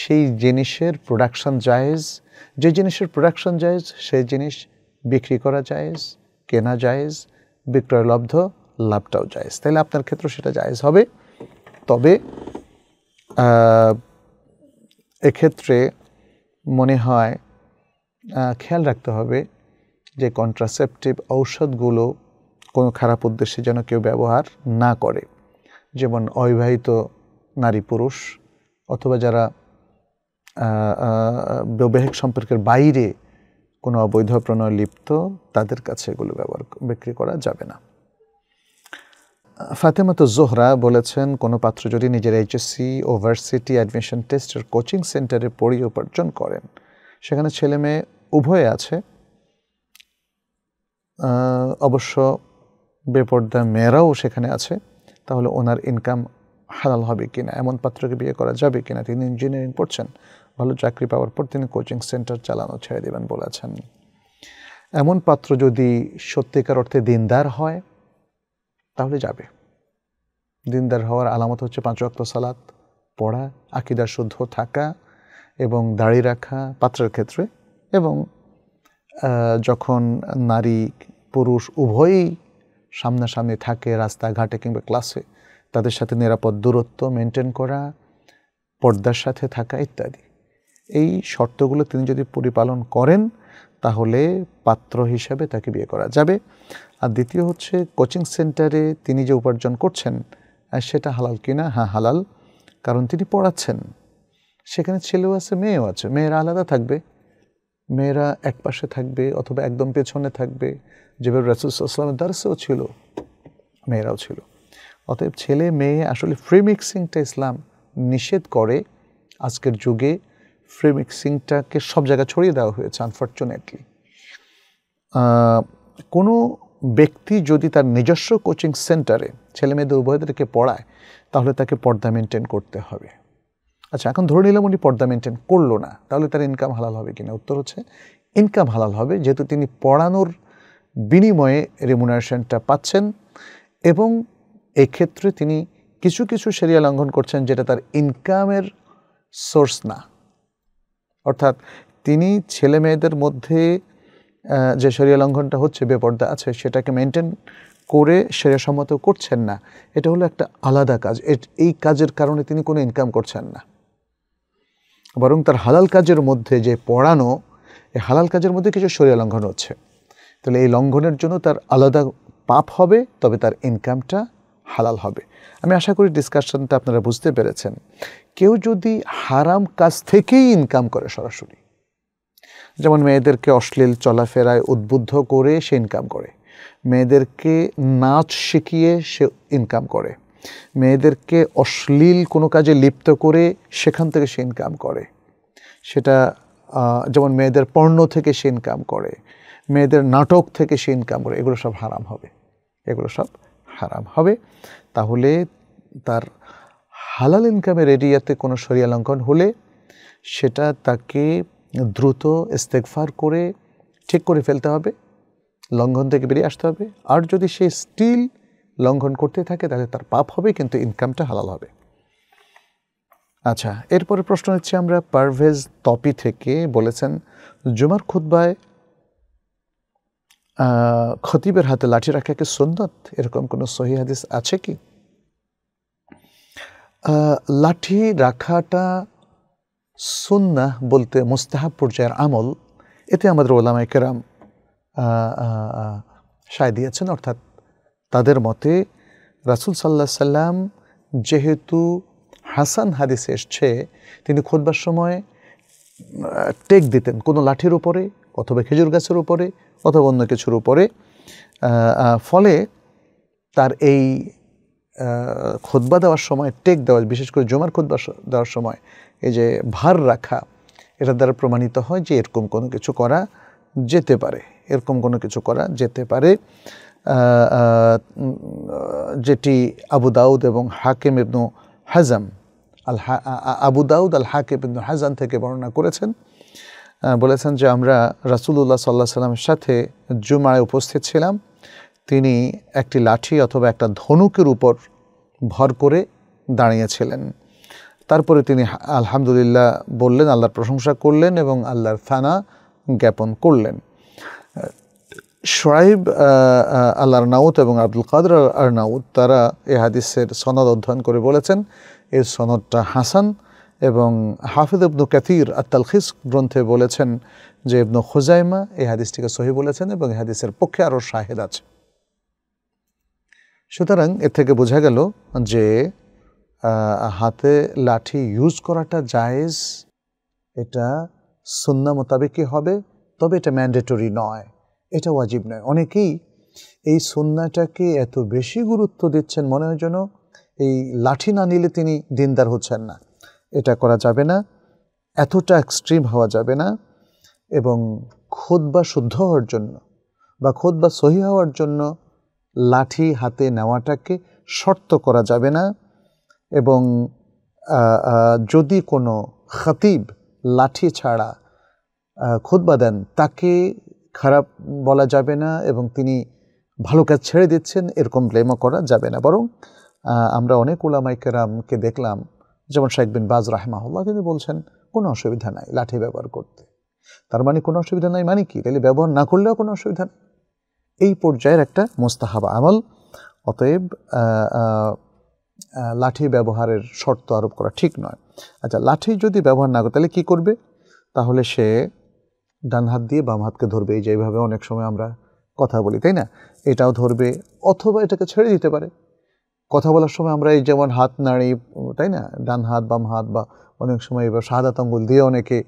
S1: সেই জিনিসের প্রোডাকশন জায়েজ যে জিনিসের প্রোডাকশন জায়েজ সেই জিনিস বিক্রি করা জায়েজ কেনা জায়েজ বিক্রয়লব্ধ লাভটাও জায়েজ তাহলে আপনার ক্ষেত্রে সেটা জায়েজ হবে তবে এক্ষেত্রে মনে হয় খেয়াল রাখতে হবে যে কন্ট্রাসেপটিভ ঔষধগুলো কোনো খারাপ উদ্দেশ্যে যেন কেউ ব্যবহার না করে যেমন অবিবাহিত নারী পুরুষ অথবা যারা বৈবাহিক সম্পর্কের বাইরে কোনো অবৈধ প্রণয় লিপ্ত তাদের কাছে এগুলো ব্যবহার বিক্রি করা যাবে না তো জোহরা বলেছেন কোনো পাত্র যদি নিজের এইচএসসি ও ভার্সিটি অ্যাডমিশন টেস্টের কোচিং সেন্টারে পড়ি উপার্জন করেন সেখানে ছেলে মেয়ে উভয়ে আছে অবশ্য বেপর্দা মেয়েরাও সেখানে আছে তাহলে ওনার ইনকাম হালাল হবে কিনা এমন পাত্রকে বিয়ে করা যাবে কিনা তিনি ইঞ্জিনিয়ারিং পড়ছেন ভালো চাকরি পাওয়ার পর তিনি কোচিং সেন্টার চালানো ছেড়ে দেবেন বলেছেন এমন পাত্র যদি সত্যিকার অর্থে দিনদার হয় তাহলে যাবে দিনদার হওয়ার আলামত হচ্ছে পাঁচ রক্ত সালাত পড়া আকিদা শুদ্ধ থাকা এবং দাড়ি রাখা পাত্রের ক্ষেত্রে এবং যখন নারী পুরুষ উভয়ই সামনাসামনি থাকে রাস্তাঘাটে কিংবা ক্লাসে তাদের সাথে নিরাপদ দূরত্ব মেনটেন করা পর্দার সাথে থাকা ইত্যাদি এই শর্তগুলো তিনি যদি পরিপালন করেন তাহলে পাত্র হিসাবে তাকে বিয়ে করা যাবে আর দ্বিতীয় হচ্ছে কোচিং সেন্টারে তিনি যে উপার্জন করছেন সেটা হালাল কিনা হ্যাঁ হালাল কারণ তিনি পড়াচ্ছেন সেখানে ছেলেও আছে মেয়েও আছে মেয়েরা আলাদা থাকবে মেয়েরা এক পাশে থাকবে অথবা একদম পেছনে থাকবে যেভাবে রাসুলসাল্লামের দার্সেও ছিল মেয়েরাও ছিল অতএব ছেলে মেয়ে আসলে ফ্রি মিক্সিংটা ইসলাম নিষেধ করে আজকের যুগে ফ্রি মিক্সিংটাকে সব জায়গায় ছড়িয়ে দেওয়া হয়েছে আনফর্চুনেটলি কোনো ব্যক্তি যদি তার নিজস্ব কোচিং সেন্টারে ছেলে মেয়েদের উভয়দেরকে পড়ায় তাহলে তাকে পর্দা মেনটেন করতে হবে আচ্ছা এখন ধরে নিলাম উনি পর্দা মেনটেন করলো না তাহলে তার ইনকাম হালাল হবে কিনা উত্তর হচ্ছে ইনকাম হালাল হবে যেহেতু তিনি পড়ানোর বিনিময়ে রেমুনারেশনটা পাচ্ছেন এবং এক্ষেত্রে তিনি কিছু কিছু সেরিয়া লঙ্ঘন করছেন যেটা তার ইনকামের সোর্স না অর্থাৎ তিনি ছেলে মেয়েদের মধ্যে যে শরীয় লঙ্ঘনটা হচ্ছে বেপর্দা আছে সেটাকে মেনটেন করে সম্মত করছেন না এটা হলো একটা আলাদা কাজ এই কাজের কারণে তিনি কোনো ইনকাম করছেন না বরং তার হালাল কাজের মধ্যে যে পড়ানো এই হালাল কাজের মধ্যে কিছু শরীয় লঙ্ঘন হচ্ছে তাহলে এই লঙ্ঘনের জন্য তার আলাদা পাপ হবে তবে তার ইনকামটা হালাল হবে আমি আশা করি ডিসকাশনটা আপনারা বুঝতে পেরেছেন কেউ যদি হারাম কাজ থেকেই ইনকাম করে সরাসরি যেমন মেয়েদেরকে অশ্লীল চলাফেরায় উদ্বুদ্ধ করে সে ইনকাম করে মেয়েদেরকে নাচ শিখিয়ে সে ইনকাম করে মেয়েদেরকে অশ্লীল কোনো কাজে লিপ্ত করে সেখান থেকে সে ইনকাম করে সেটা যেমন মেয়েদের পণ্য থেকে সে ইনকাম করে মেয়েদের নাটক থেকে সে ইনকাম করে এগুলো সব হারাম হবে এগুলো সব হারাম হবে তাহলে তার হালাল ইনকামের এরিয়াতে কোনো সরিয়া লঙ্ঘন হলে সেটা তাকে দ্রুত ইস্তেকফার করে ঠিক করে ফেলতে হবে লঙ্ঘন থেকে বেরিয়ে আসতে হবে আর যদি সে স্টিল লঙ্ঘন করতে থাকে তাহলে তার পাপ হবে কিন্তু ইনকামটা হালাল হবে আচ্ছা এরপরে প্রশ্ন হচ্ছে আমরা পারভেজ তপি থেকে বলেছেন জুমার খুদ্বায় খতিবের হাতে লাঠি রাখা কি সুন্নত এরকম কোনো সহি হাদিস আছে কি লাঠি রাখাটা সুন্না বলতে মুস্তাহাব পর্যায়ের আমল এতে আমাদের ওলামায় কেরাম সায় দিয়েছেন অর্থাৎ তাদের মতে রাসুল সাল্লা সাল্লাম যেহেতু হাসান হাদিস এসছে তিনি খোঁজবার সময় টেক দিতেন কোনো লাঠির উপরে অথবা খেজুর গাছের উপরে অথবা অন্য কিছুর উপরে ফলে তার এই খোদবা দেওয়ার সময় টেক দেওয়া বিশেষ করে জমার খোদবা দেওয়ার সময় এই যে ভার রাখা এটা দ্বারা প্রমাণিত হয় যে এরকম কোনো কিছু করা যেতে পারে এরকম কোনো কিছু করা যেতে পারে যেটি আবু দাউদ এবং হাকিম ইবনু হাজাম আল আবু দাউদ আল হাকিম ইবনু হাজান থেকে বর্ণনা করেছেন বলেছেন যে আমরা রাসুলুল্লাহ সাল্লাহ সাল্লামের সাথে জুমায় উপস্থিত ছিলাম তিনি একটি লাঠি অথবা একটা ধনুকের উপর ভর করে দাঁড়িয়েছিলেন তারপরে তিনি আলহামদুলিল্লাহ বললেন আল্লাহর প্রশংসা করলেন এবং আল্লাহর ফানা জ্ঞাপন করলেন শোয়েব আল্লাহ নাউত এবং আব্দুল কাদর আর নাউত তারা এ হাদিসের সনদ অধ্যয়ন করে বলেছেন এর সনদটা হাসান এবং হাফিদ ইবনু কাতির আত্তালখিস গ্রন্থে বলেছেন যে ইবনু খুজাইমা এই হাদিসটিকে সহি বলেছেন এবং এ হাদিসের পক্ষে আরও শাহেদ আছে সুতরাং এর থেকে বোঝা গেল যে হাতে লাঠি ইউজ করাটা জায়েজ এটা সুন্না মোতাবেকই হবে তবে এটা ম্যান্ডেটরি নয় এটা ওয়াজিব নয় অনেকেই এই সুন্নাটাকে এত বেশি গুরুত্ব দিচ্ছেন মনে হয় যেন এই লাঠি না নিলে তিনি দিনদার হচ্ছেন না এটা করা যাবে না এতটা এক্সট্রিম হওয়া যাবে না এবং খোদ বা শুদ্ধ হওয়ার জন্য বা খোদ বা সহি হওয়ার জন্য লাঠি হাতে নেওয়াটাকে শর্ত করা যাবে না এবং যদি কোনো খতিব লাঠি ছাড়া খুতবা দেন তাকে খারাপ বলা যাবে না এবং তিনি ভালো কাজ ছেড়ে দিচ্ছেন এরকম ব্লেমও করা যাবে না বরং আমরা অনেক ওলামাইকেরামকে দেখলাম যেমন শেখ বিন বাজ রাহমাহুল্লাহ তিনি বলছেন কোনো অসুবিধা নাই লাঠি ব্যবহার করতে তার মানে কোনো অসুবিধা নাই মানে কি তাহলে ব্যবহার না করলেও কোনো অসুবিধা নেই এই পর্যায়ের একটা মোস্তাহাবা আমল অতএব লাঠি ব্যবহারের শর্ত আরোপ করা ঠিক নয় আচ্ছা লাঠি যদি ব্যবহার না করে তাহলে কী করবে তাহলে সে ডান হাত দিয়ে বাম হাতকে ধরবে এই যেভাবে অনেক সময় আমরা কথা বলি তাই না এটাও ধরবে অথবা এটাকে ছেড়ে দিতে পারে কথা বলার সময় আমরা এই যেমন হাত নাড়ি তাই না ডান হাত বাম হাত বা অনেক সময় এবার সাদা তঙ্গুল দিয়ে অনেকে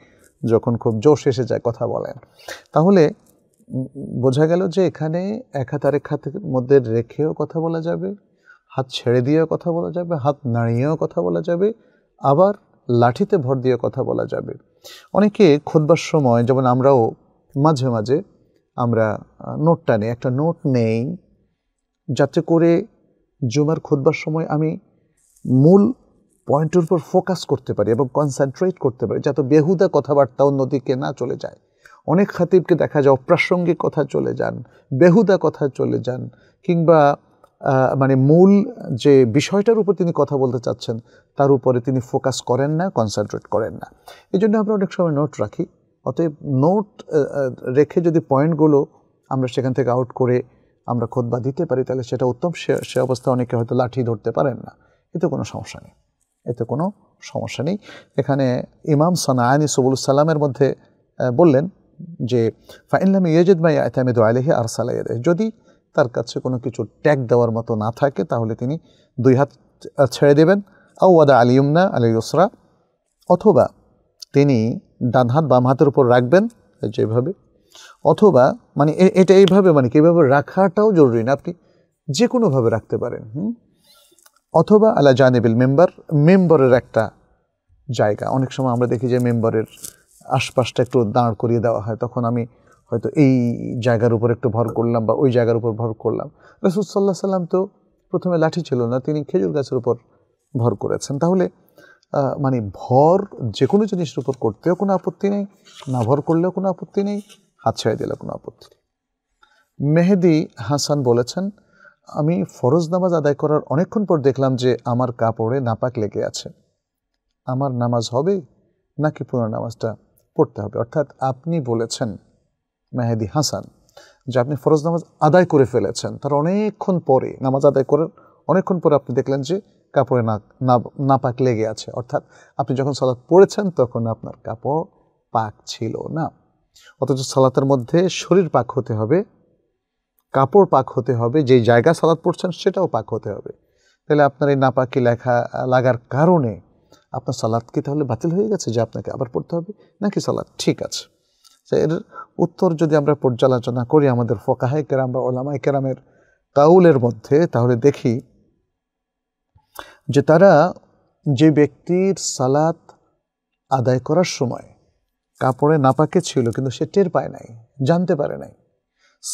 S1: যখন খুব জোশ এসে যায় কথা বলেন তাহলে বোঝা গেল যে এখানে এক হাত আরেক হাতের মধ্যে রেখেও কথা বলা যাবে হাত ছেড়ে দিয়েও কথা বলা যাবে হাত নাড়িয়েও কথা বলা যাবে আবার লাঠিতে ভর দিয়ে কথা বলা যাবে অনেকে খোদবার সময় যেমন আমরাও মাঝে মাঝে আমরা নোটটা নেই একটা নোট নেই যাতে করে জুমার খোদবার সময় আমি মূল পয়েন্টের উপর ফোকাস করতে পারি এবং কনসেন্ট্রেট করতে পারি যাতে বেহুদা কথাবার্তা অন্যদিকে না চলে যায় অনেক খাতিবকে দেখা যায় অপ্রাসঙ্গিক কথা চলে যান বেহুদা কথা চলে যান কিংবা মানে মূল যে বিষয়টার উপর তিনি কথা বলতে চাচ্ছেন তার উপরে তিনি ফোকাস করেন না কনসেন্ট্রেট করেন না এই জন্য আমরা অনেক সময় নোট রাখি অতএব নোট রেখে যদি পয়েন্টগুলো আমরা সেখান থেকে আউট করে আমরা খোদ বা দিতে পারি তাহলে সেটা উত্তম সে সে অবস্থা অনেকে হয়তো লাঠি ধরতে পারেন না এতে কোনো সমস্যা নেই এতে কোনো সমস্যা নেই এখানে ইমাম সানায়নি সবুল সালামের মধ্যে বললেন যে ফাইনলাম ইয়েজেদ মাই আয়তামেদ আলহি আর সালাইয়াদ যদি তার কাছে কোনো কিছু ট্যাগ দেওয়ার মতো না থাকে তাহলে তিনি দুই হাত ছেড়ে দেবেন আউওয়াদা আলিউমনা আলি ইসরা অথবা তিনি ডান হাত বাম হাতের উপর রাখবেন যেভাবে অথবা মানে এটা এইভাবে মানে কি এইভাবে রাখাটাও জরুরি না আপনি যে কোনোভাবে রাখতে পারেন হুম অথবা আলা জানেবিল মেম্বার মেম্বরের একটা জায়গা অনেক সময় আমরা দেখি যে মেম্বারের আশপাশটা একটু দাঁড় করিয়ে দেওয়া হয় তখন আমি হয়তো এই জায়গার উপর একটু ভর করলাম বা ওই জায়গার উপর ভর করলাম রসুল সাল্লাহ সাল্লাম তো প্রথমে লাঠি ছিল না তিনি খেজুর গাছের উপর ভর করেছেন তাহলে মানে ভর যে কোনো জিনিসের উপর করতেও কোনো আপত্তি নেই না ভর করলেও কোনো আপত্তি নেই হাত ছেড়ে দিলে কোনো আপত্তি নেই মেহেদি হাসান বলেছেন আমি ফরজ নামাজ আদায় করার অনেকক্ষণ পর দেখলাম যে আমার কাপড়ে নাপাক লেগে আছে আমার নামাজ হবে নাকি পুরো নামাজটা পড়তে হবে অর্থাৎ আপনি বলেছেন মেহেদি হাসান যে আপনি ফরজ নামাজ আদায় করে ফেলেছেন তার অনেকক্ষণ পরে নামাজ আদায় করেন অনেকক্ষণ পরে আপনি দেখলেন যে কাপড়ে না না পাক লেগে আছে অর্থাৎ আপনি যখন সালাত পড়েছেন তখন আপনার কাপড় পাক ছিল না অথচ সালাতের মধ্যে শরীর পাক হতে হবে কাপড় পাক হতে হবে যে জায়গা সালাত পড়ছেন সেটাও পাক হতে হবে তাহলে আপনার এই নাপাকি লেখা লাগার কারণে আপনার সালাদ কি তাহলে বাতিল হয়ে গেছে যে আপনাকে আবার পড়তে হবে নাকি সালাদ ঠিক আছে এর উত্তর যদি আমরা পর্যালোচনা করি আমাদের ফোকাহে কেরাম বা ওলামাই কেরামের কাউলের মধ্যে তাহলে দেখি যে তারা যে ব্যক্তির সালাত আদায় করার সময় কাপড়ে নাপাকে ছিল কিন্তু সে টের পায় নাই জানতে পারে নাই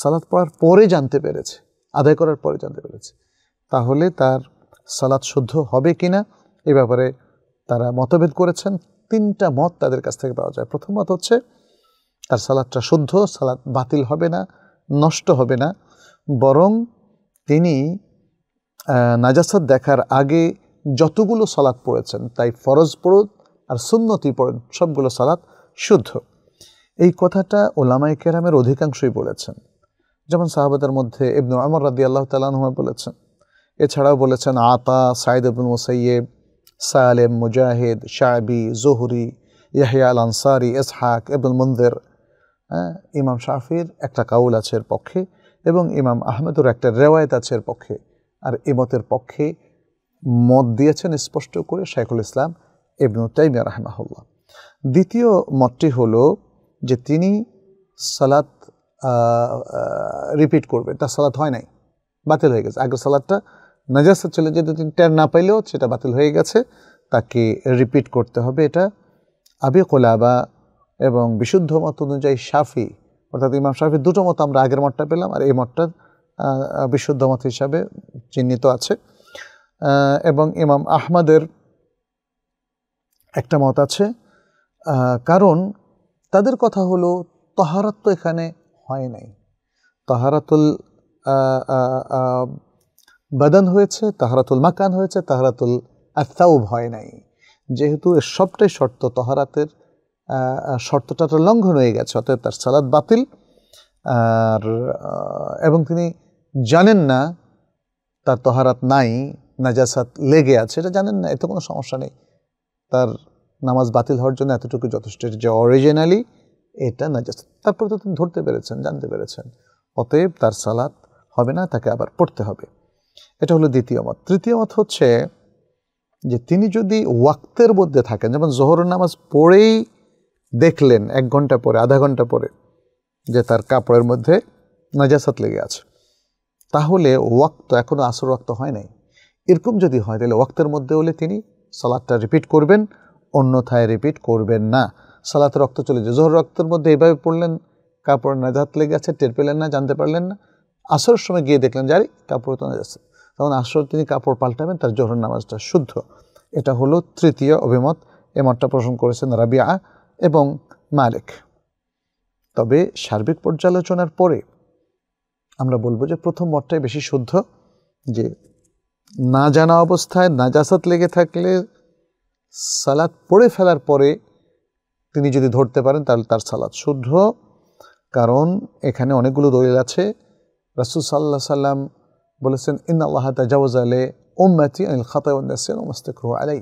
S1: সালাত পড়ার পরে জানতে পেরেছে আদায় করার পরে জানতে পেরেছে তাহলে তার সালাত শুদ্ধ হবে কি না এ ব্যাপারে তারা মতভেদ করেছেন তিনটা মত তাদের কাছ থেকে পাওয়া যায় প্রথম মত হচ্ছে তার সালাদটা শুদ্ধ সালাদ বাতিল হবে না নষ্ট হবে না বরং তিনি নাজাসত দেখার আগে যতগুলো সালাদ পড়েছেন তাই ফরজ পড়ুন আর সুন্নতি পড়ুন সবগুলো সালাদ শুদ্ধ এই কথাটা ওলামাই কেরামের অধিকাংশই বলেছেন যেমন সাহাবাদের মধ্যে ইবনু আমর রাদি আল্লাহ তালাহমা বলেছেন এছাড়াও বলেছেন আতা সাইদ আবুল মুসাইয়েব সালেম মুজাহিদ শাহবি জোহরি ইয়াহিয়া আল আনসারি এসহাক ইবুল মন্দির হ্যাঁ, ইমাম শাফির একটা কাউল আছে এর পক্ষে এবং ইমাম আহমেদুর একটা রেওয়ায়ত আছে এর পক্ষে আর ইমতের পক্ষে মত দিয়েছেন স্পষ্ট করে শাইখুল ইসলাম ইবনু তাইমিয়া রাহমাহুল্লাহ দ্বিতীয় মতটি হলো যে তিনি সালাত রিপিট করবেন তার সালাত হয় নাই বাতিল হয়ে গেছে আগের সালাদটা নাজাসা ছিল যে তিনি টের না পাইলেও সেটা বাতিল হয়ে গেছে তাকে রিপিট করতে হবে এটা আবি কোলাবা এবং বিশুদ্ধ মত অনুযায়ী সাফি অর্থাৎ ইমাম সাফি দুটো মত আমরা আগের মতটা পেলাম আর এই মতটা বিশুদ্ধ মত হিসাবে চিহ্নিত আছে এবং ইমাম আহমদের একটা মত আছে কারণ তাদের কথা হলো তহারাত তো এখানে হয় নাই তাহারাতুল বাদান হয়েছে তাহারাতুল মাকান হয়েছে তাহারাতুল আসাউব হয় নাই যেহেতু এর সবটাই শর্ত তহারাতের তো লঙ্ঘন হয়ে গেছে অতএব তার সালাদ বাতিল আর এবং তিনি জানেন না তার তহারাত নাই নাজাসাত লেগে আছে এটা জানেন না এতে কোনো সমস্যা নেই তার নামাজ বাতিল হওয়ার জন্য এতটুকু যথেষ্ট যে অরিজিনালি এটা নাজাসাত তারপরে তো তিনি ধরতে পেরেছেন জানতে পেরেছেন অতএব তার সালাত হবে না তাকে আবার পড়তে হবে এটা হলো দ্বিতীয় মত তৃতীয় মত হচ্ছে যে তিনি যদি ওয়াক্তের মধ্যে থাকেন যেমন জোহর নামাজ পড়েই দেখলেন এক ঘন্টা পরে আধা ঘন্টা পরে যে তার কাপড়ের মধ্যে নাজাসাত লেগে আছে তাহলে ওয়াক্ত এখনও আসর ওয়াক্ত হয় নাই এরকম যদি হয় তাহলে ওয়াক্তের মধ্যে হলে তিনি সালাদটা রিপিট করবেন অন্যথায় রিপিট করবেন না সালাদ রক্ত চলে যায় জোহর রক্তের মধ্যে এইভাবে পড়লেন কাপড় নাজাত লেগে আছে টের পেলেন না জানতে পারলেন না আসরের সময় গিয়ে দেখলেন যারি কাপড় তো নাজাচ্ছে তখন আসর তিনি কাপড় পাল্টাবেন তার জোহর নামাজটা শুদ্ধ এটা হলো তৃতীয় অভিমত এ মতটা পোষণ করেছেন রাবিয়া এবং মালেক তবে সার্বিক পর্যালোচনার পরে আমরা বলবো যে প্রথম মতটাই বেশি শুদ্ধ যে না জানা অবস্থায় নাজাসাত লেগে থাকলে সালাদ পড়ে ফেলার পরে তিনি যদি ধরতে পারেন তাহলে তার সালাদ শুদ্ধ কারণ এখানে অনেকগুলো দলিল আছে রাসুল সাল্লাহ সাল্লাম বলেছেন ইন আল্লাহ তাজাউজ আলে ওম্মাতি আল খাতায় ওমাস্তিক আলাই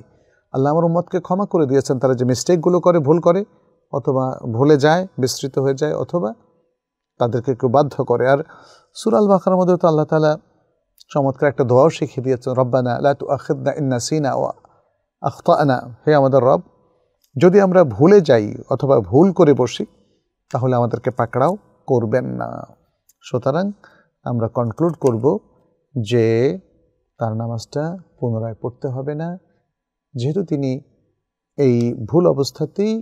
S1: আল্লাহ আমার উম্মতকে ক্ষমা করে দিয়েছেন তারা যে মিস্টেকগুলো করে ভুল করে অথবা ভুলে যায় বিস্তৃত হয়ে যায় অথবা তাদেরকে কেউ বাধ্য করে আর সুরাল বাখার মধ্যে তো আল্লাহ তালা চমৎকার একটা দোয়াও শিখিয়ে দিয়েছেন রব্বানা লাতু আখেদনা ইন্না সিনা ও আখতানা আনা হে আমাদের রব যদি আমরা ভুলে যাই অথবা ভুল করে বসি তাহলে আমাদেরকে পাকড়াও করবেন না সুতরাং আমরা কনক্লুড করব যে তার নামাজটা পুনরায় পড়তে হবে না যেহেতু তিনি এই ভুল অবস্থাতেই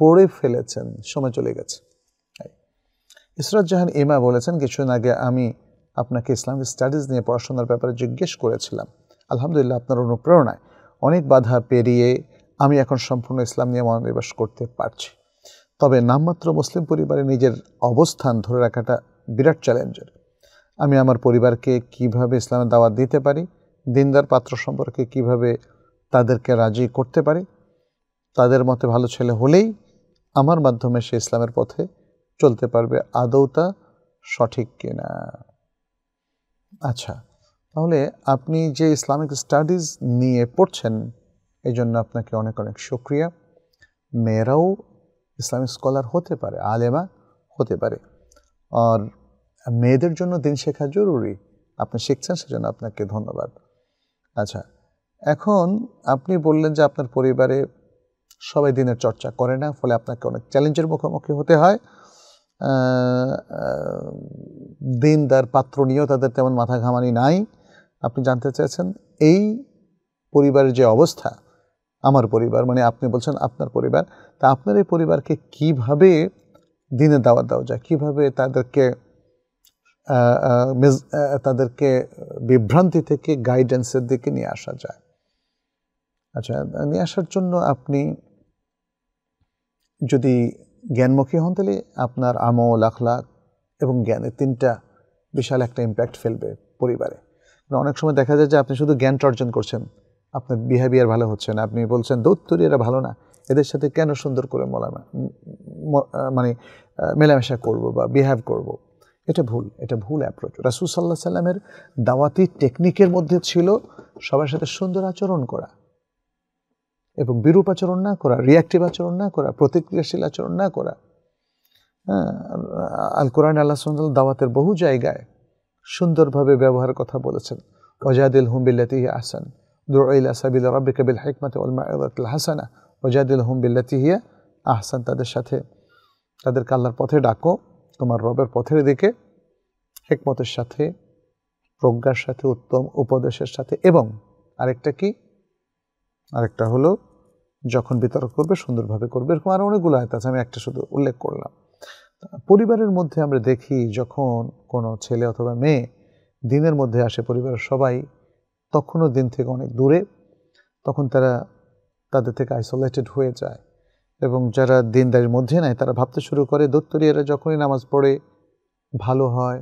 S1: পড়ে ফেলেছেন সময় চলে গেছে ইসরাত জাহান ইমা বলেছেন কিছুদিন আগে আমি আপনাকে ইসলামিক স্টাডিজ নিয়ে পড়াশোনার ব্যাপারে জিজ্ঞেস করেছিলাম আলহামদুলিল্লাহ আপনার অনুপ্রেরণায় অনেক বাধা পেরিয়ে আমি এখন সম্পূর্ণ ইসলাম নিয়ে মনোনিবেশ করতে পারছি তবে নামমাত্র মুসলিম পরিবারে নিজের অবস্থান ধরে রাখাটা বিরাট চ্যালেঞ্জের আমি আমার পরিবারকে কিভাবে ইসলামের দাওয়াত দিতে পারি দিনদার পাত্র সম্পর্কে কিভাবে তাদেরকে রাজি করতে পারি তাদের মতে ভালো ছেলে হলেই আমার মাধ্যমে সে ইসলামের পথে চলতে পারবে আদৌ তা সঠিক কিনা আচ্ছা তাহলে আপনি যে ইসলামিক স্টাডিজ নিয়ে পড়ছেন এই জন্য আপনাকে অনেক অনেক সুক্রিয়া মেয়েরাও ইসলামিক স্কলার হতে পারে আলেমা হতে পারে আর মেয়েদের জন্য দিন শেখা জরুরি আপনি শিখছেন সেজন্য আপনাকে ধন্যবাদ আচ্ছা এখন আপনি বললেন যে আপনার পরিবারে সবাই দিনের চর্চা করে না ফলে আপনাকে অনেক চ্যালেঞ্জের মুখোমুখি হতে হয় দিনদার পাত্র নিয়েও তাদের তেমন মাথা ঘামানি নাই আপনি জানতে চেয়েছেন এই পরিবারের যে অবস্থা আমার পরিবার মানে আপনি বলছেন আপনার পরিবার তা আপনার এই পরিবারকে কিভাবে দিনে দাওয়াত দেওয়া যায় কীভাবে তাদেরকে তাদেরকে বিভ্রান্তি থেকে গাইডেন্সের দিকে নিয়ে আসা যায় আচ্ছা নিয়ে আসার জন্য আপনি যদি জ্ঞানমুখী হন তাহলে আপনার আমল আখলাক এবং জ্ঞান এই তিনটা বিশাল একটা ইম্প্যাক্ট ফেলবে পরিবারে অনেক সময় দেখা যায় যে আপনি শুধু জ্ঞানটা অর্জন করছেন আপনার বিহেভিয়ার ভালো হচ্ছে না আপনি বলছেন দৌত্তরী এরা ভালো না এদের সাথে কেন সুন্দর করে মলামা মানে মেলামেশা করব বা বিহেভ করব। এটা ভুল এটা ভুল অ্যাপ্রোচ রাসুল সাল্লাহ সাল্লামের দাওয়াতি টেকনিকের মধ্যে ছিল সবার সাথে সুন্দর আচরণ করা এবং বিরূপ আচরণ না করা রিয়াক্টিভ আচরণ না করা প্রতিক্রিয়াশীল আচরণ না করা হ্যাঁ আল কোরআন আল্লাহ সুন্দর দাওয়াতের বহু জায়গায় সুন্দরভাবে ব্যবহার কথা বলেছেন ওজাদিল হুম বিল্লাতি আহসান দুরাইলা সাবিল রব্বিক কাবিল হিকমাতে হাসানা ওজাদিল হুম বিল্লাতি হিয়া আহসান তাদের সাথে তাদের কাল্লার পথে ডাকো তোমার রবের পথের দিকে হেকমতের সাথে প্রজ্ঞার সাথে উত্তম উপদেশের সাথে এবং আরেকটা কি আরেকটা হলো যখন বিতর্ক করবে সুন্দরভাবে করবে এরকম আরও অনেকগুলো আয়ত আছে আমি একটা শুধু উল্লেখ করলাম পরিবারের মধ্যে আমরা দেখি যখন কোনো ছেলে অথবা মেয়ে দিনের মধ্যে আসে পরিবারের সবাই তখনও দিন থেকে অনেক দূরে তখন তারা তাদের থেকে আইসোলেটেড হয়ে যায় এবং যারা দিনদারির মধ্যে নেয় তারা ভাবতে শুরু করে দত্তরিয়ারা যখনই নামাজ পড়ে ভালো হয়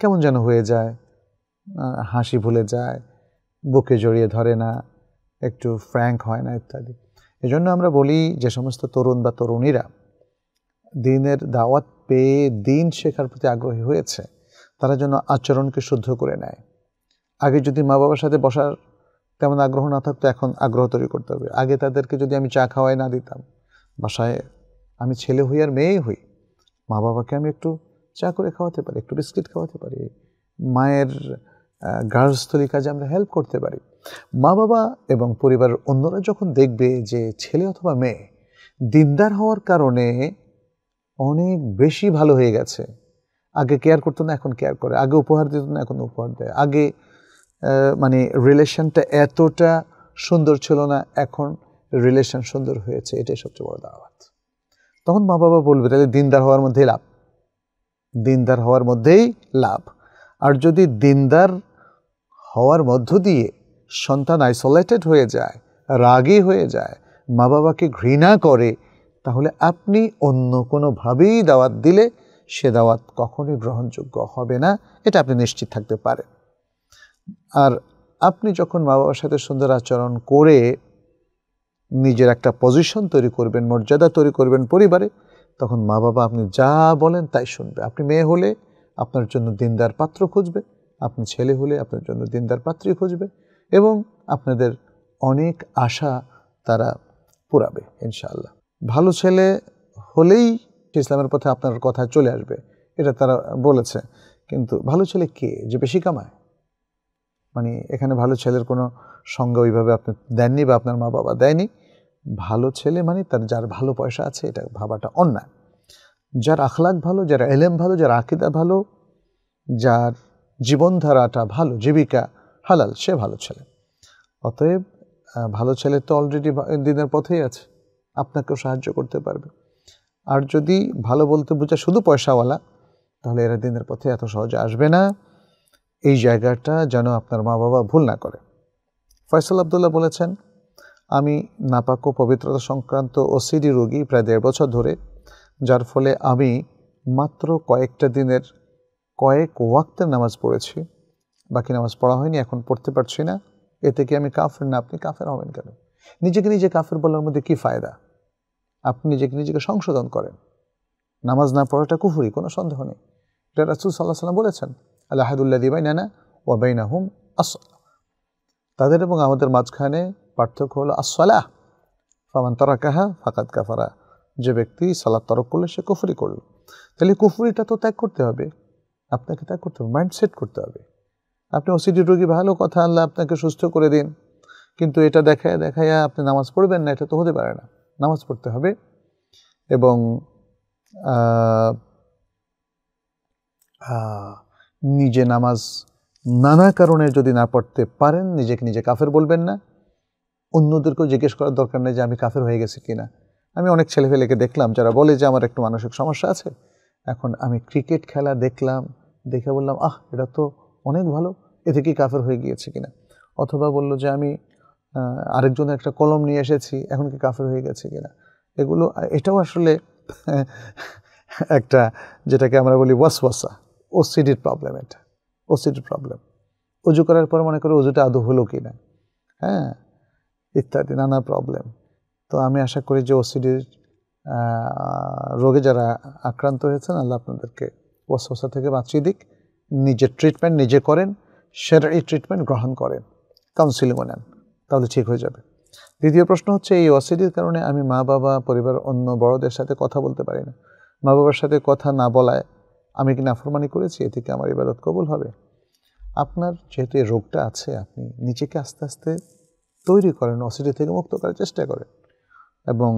S1: কেমন যেন হয়ে যায় হাসি ভুলে যায় বুকে জড়িয়ে ধরে না একটু ফ্র্যাঙ্ক হয় না ইত্যাদি এজন্য আমরা বলি যে সমস্ত তরুণ বা তরুণীরা দিনের দাওয়াত পেয়ে দিন শেখার প্রতি আগ্রহী হয়েছে তারা যেন আচরণকে শুদ্ধ করে নেয় আগে যদি মা বাবার সাথে বসার তেমন আগ্রহ না থাকতো এখন আগ্রহ তৈরি করতে হবে আগে তাদেরকে যদি আমি চা খাওয়াই না দিতাম বাসায় আমি ছেলে হই আর মেয়েই হই মা বাবাকে আমি একটু চা করে খাওয়াতে পারি একটু বিস্কিট খাওয়াতে পারি মায়ের গার্হস্থলী কাজে আমরা হেল্প করতে পারি মা বাবা এবং পরিবারের অন্যরা যখন দেখবে যে ছেলে অথবা মেয়ে দিনদার হওয়ার কারণে অনেক বেশি ভালো হয়ে গেছে আগে কেয়ার করতো না এখন কেয়ার করে আগে উপহার দিত না এখন উপহার দেয় আগে মানে রিলেশনটা এতটা সুন্দর ছিল না এখন রিলেশন সুন্দর হয়েছে এটাই সবচেয়ে বড় দাওয়াত তখন মা বাবা বলবে তাহলে দিনদার হওয়ার মধ্যেই লাভ দিনদার হওয়ার মধ্যেই লাভ আর যদি দিনদার হওয়ার মধ্য দিয়ে সন্তান আইসোলেটেড হয়ে যায় রাগে হয়ে যায় মা বাবাকে ঘৃণা করে তাহলে আপনি অন্য কোনোভাবেই দাওয়াত দিলে সে দাওয়াত কখনোই গ্রহণযোগ্য হবে না এটা আপনি নিশ্চিত থাকতে পারেন আর আপনি যখন মা বাবার সাথে সুন্দর আচরণ করে নিজের একটা পজিশন তৈরি করবেন মর্যাদা তৈরি করবেন পরিবারে তখন মা বাবা আপনি যা বলেন তাই শুনবে আপনি মেয়ে হলে আপনার জন্য দিনদার পাত্র খুঁজবে আপনি ছেলে হলে আপনার জন্য দিনদার পাত্রী খুঁজবে এবং আপনাদের অনেক আশা তারা পুরাবে ইনশাআল্লাহ ভালো ছেলে হলেই ইসলামের পথে আপনার কথা চলে আসবে এটা তারা বলেছে কিন্তু ভালো ছেলে কে যে বেশি কামায় মানে এখানে ভালো ছেলের কোনো সংজ্ঞা ওইভাবে আপনি দেননি বা আপনার মা বাবা দেয়নি ভালো ছেলে মানে তার যার ভালো পয়সা আছে এটা ভাবাটা অন্যায় যার আখলাক ভালো যার এলেম ভালো যার আকিদা ভালো যার জীবনধারাটা ভালো জীবিকা হালাল সে ভালো ছেলে অতএব ভালো ছেলে তো অলরেডি দিনের পথেই আছে আপনাকেও সাহায্য করতে পারবে আর যদি ভালো বলতে বোঝা শুধু পয়সাওয়ালা তাহলে এরা দিনের পথে এত সহজে আসবে না এই জায়গাটা যেন আপনার মা বাবা ভুল না করে ফয়সাল আবদুল্লাহ বলেছেন আমি নাপাক ও পবিত্রতা সংক্রান্ত ওসিডি রোগী প্রায় দেড় বছর ধরে যার ফলে আমি মাত্র কয়েকটা দিনের কয়েক ওয়াক্তের নামাজ পড়েছি বাকি নামাজ পড়া হয়নি এখন পড়তে পারছি না এতে কি আমি কাফের না আপনি কাফের হবেন কেন নিজেকে নিজে কাফের বলার মধ্যে কি ফায়দা আপনি নিজেকে নিজেকে সংশোধন করেন নামাজ না পড়াটা কুফুরি কোনো সন্দেহ নেই এটা রাসুল সাল্লাহ সাল্লাম বলেছেন আল্লাহাদুল্লাহ দিবাই নানা ও বাইনা হুম আসলা তাদের এবং আমাদের মাঝখানে পার্থক্য হলো আসলাহ ফামান তারা কাহা ফাকাত কাফারা যে ব্যক্তি সালাদ তরক করলে সে কুফুরি করল তাহলে কুফুরিটা তো ত্যাগ করতে হবে আপনাকে তা করতে হবে মাইন্ডসেট করতে হবে আপনি ওসিডি রোগী ভালো কথা আল্লাহ আপনাকে সুস্থ করে দিন কিন্তু এটা দেখায় দেখায় আপনি নামাজ পড়বেন না এটা তো হতে পারে না নামাজ পড়তে হবে এবং নিজে নামাজ নানা কারণে যদি না পড়তে পারেন নিজেকে নিজে কাফের বলবেন না অন্যদেরকেও জিজ্ঞেস করার দরকার নেই যে আমি কাফের হয়ে গেছি কি না আমি অনেক ছেলেমেলেকে দেখলাম যারা বলে যে আমার একটু মানসিক সমস্যা আছে এখন আমি ক্রিকেট খেলা দেখলাম দেখে বললাম আহ এটা তো অনেক ভালো এতে কি কাফের হয়ে গিয়েছে কিনা অথবা বলল যে আমি আরেকজনের একটা কলম নিয়ে এসেছি এখন কি কাফের হয়ে গেছে কিনা এগুলো এটাও আসলে একটা যেটাকে আমরা বলি ওয়াস ও ওসিডির প্রবলেম এটা ওসিডির প্রবলেম উজু করার পর মনে করি উজুটা আদৌ হলো কি না হ্যাঁ ইত্যাদি নানা প্রবলেম তো আমি আশা করি যে ওসিডির রোগে যারা আক্রান্ত হয়েছেন আল্লাহ আপনাদেরকে ওয়াসওয়াসা থেকে বাঁচিয়ে দিক নিজের ট্রিটমেন্ট নিজে করেন সেটার এই ট্রিটমেন্ট গ্রহণ করেন কাউন্সিলিংও নেন তাহলে ঠিক হয়ে যাবে দ্বিতীয় প্রশ্ন হচ্ছে এই অসিডির কারণে আমি মা বাবা পরিবার অন্য বড়দের সাথে কথা বলতে পারি না মা বাবার সাথে কথা না বলায় আমি কি নাফরমানি করেছি এ থেকে আমার ইবাদত কবুল হবে আপনার যেহেতু এই রোগটা আছে আপনি নিজেকে আস্তে আস্তে তৈরি করেন অসিডি থেকে মুক্ত করার চেষ্টা করেন এবং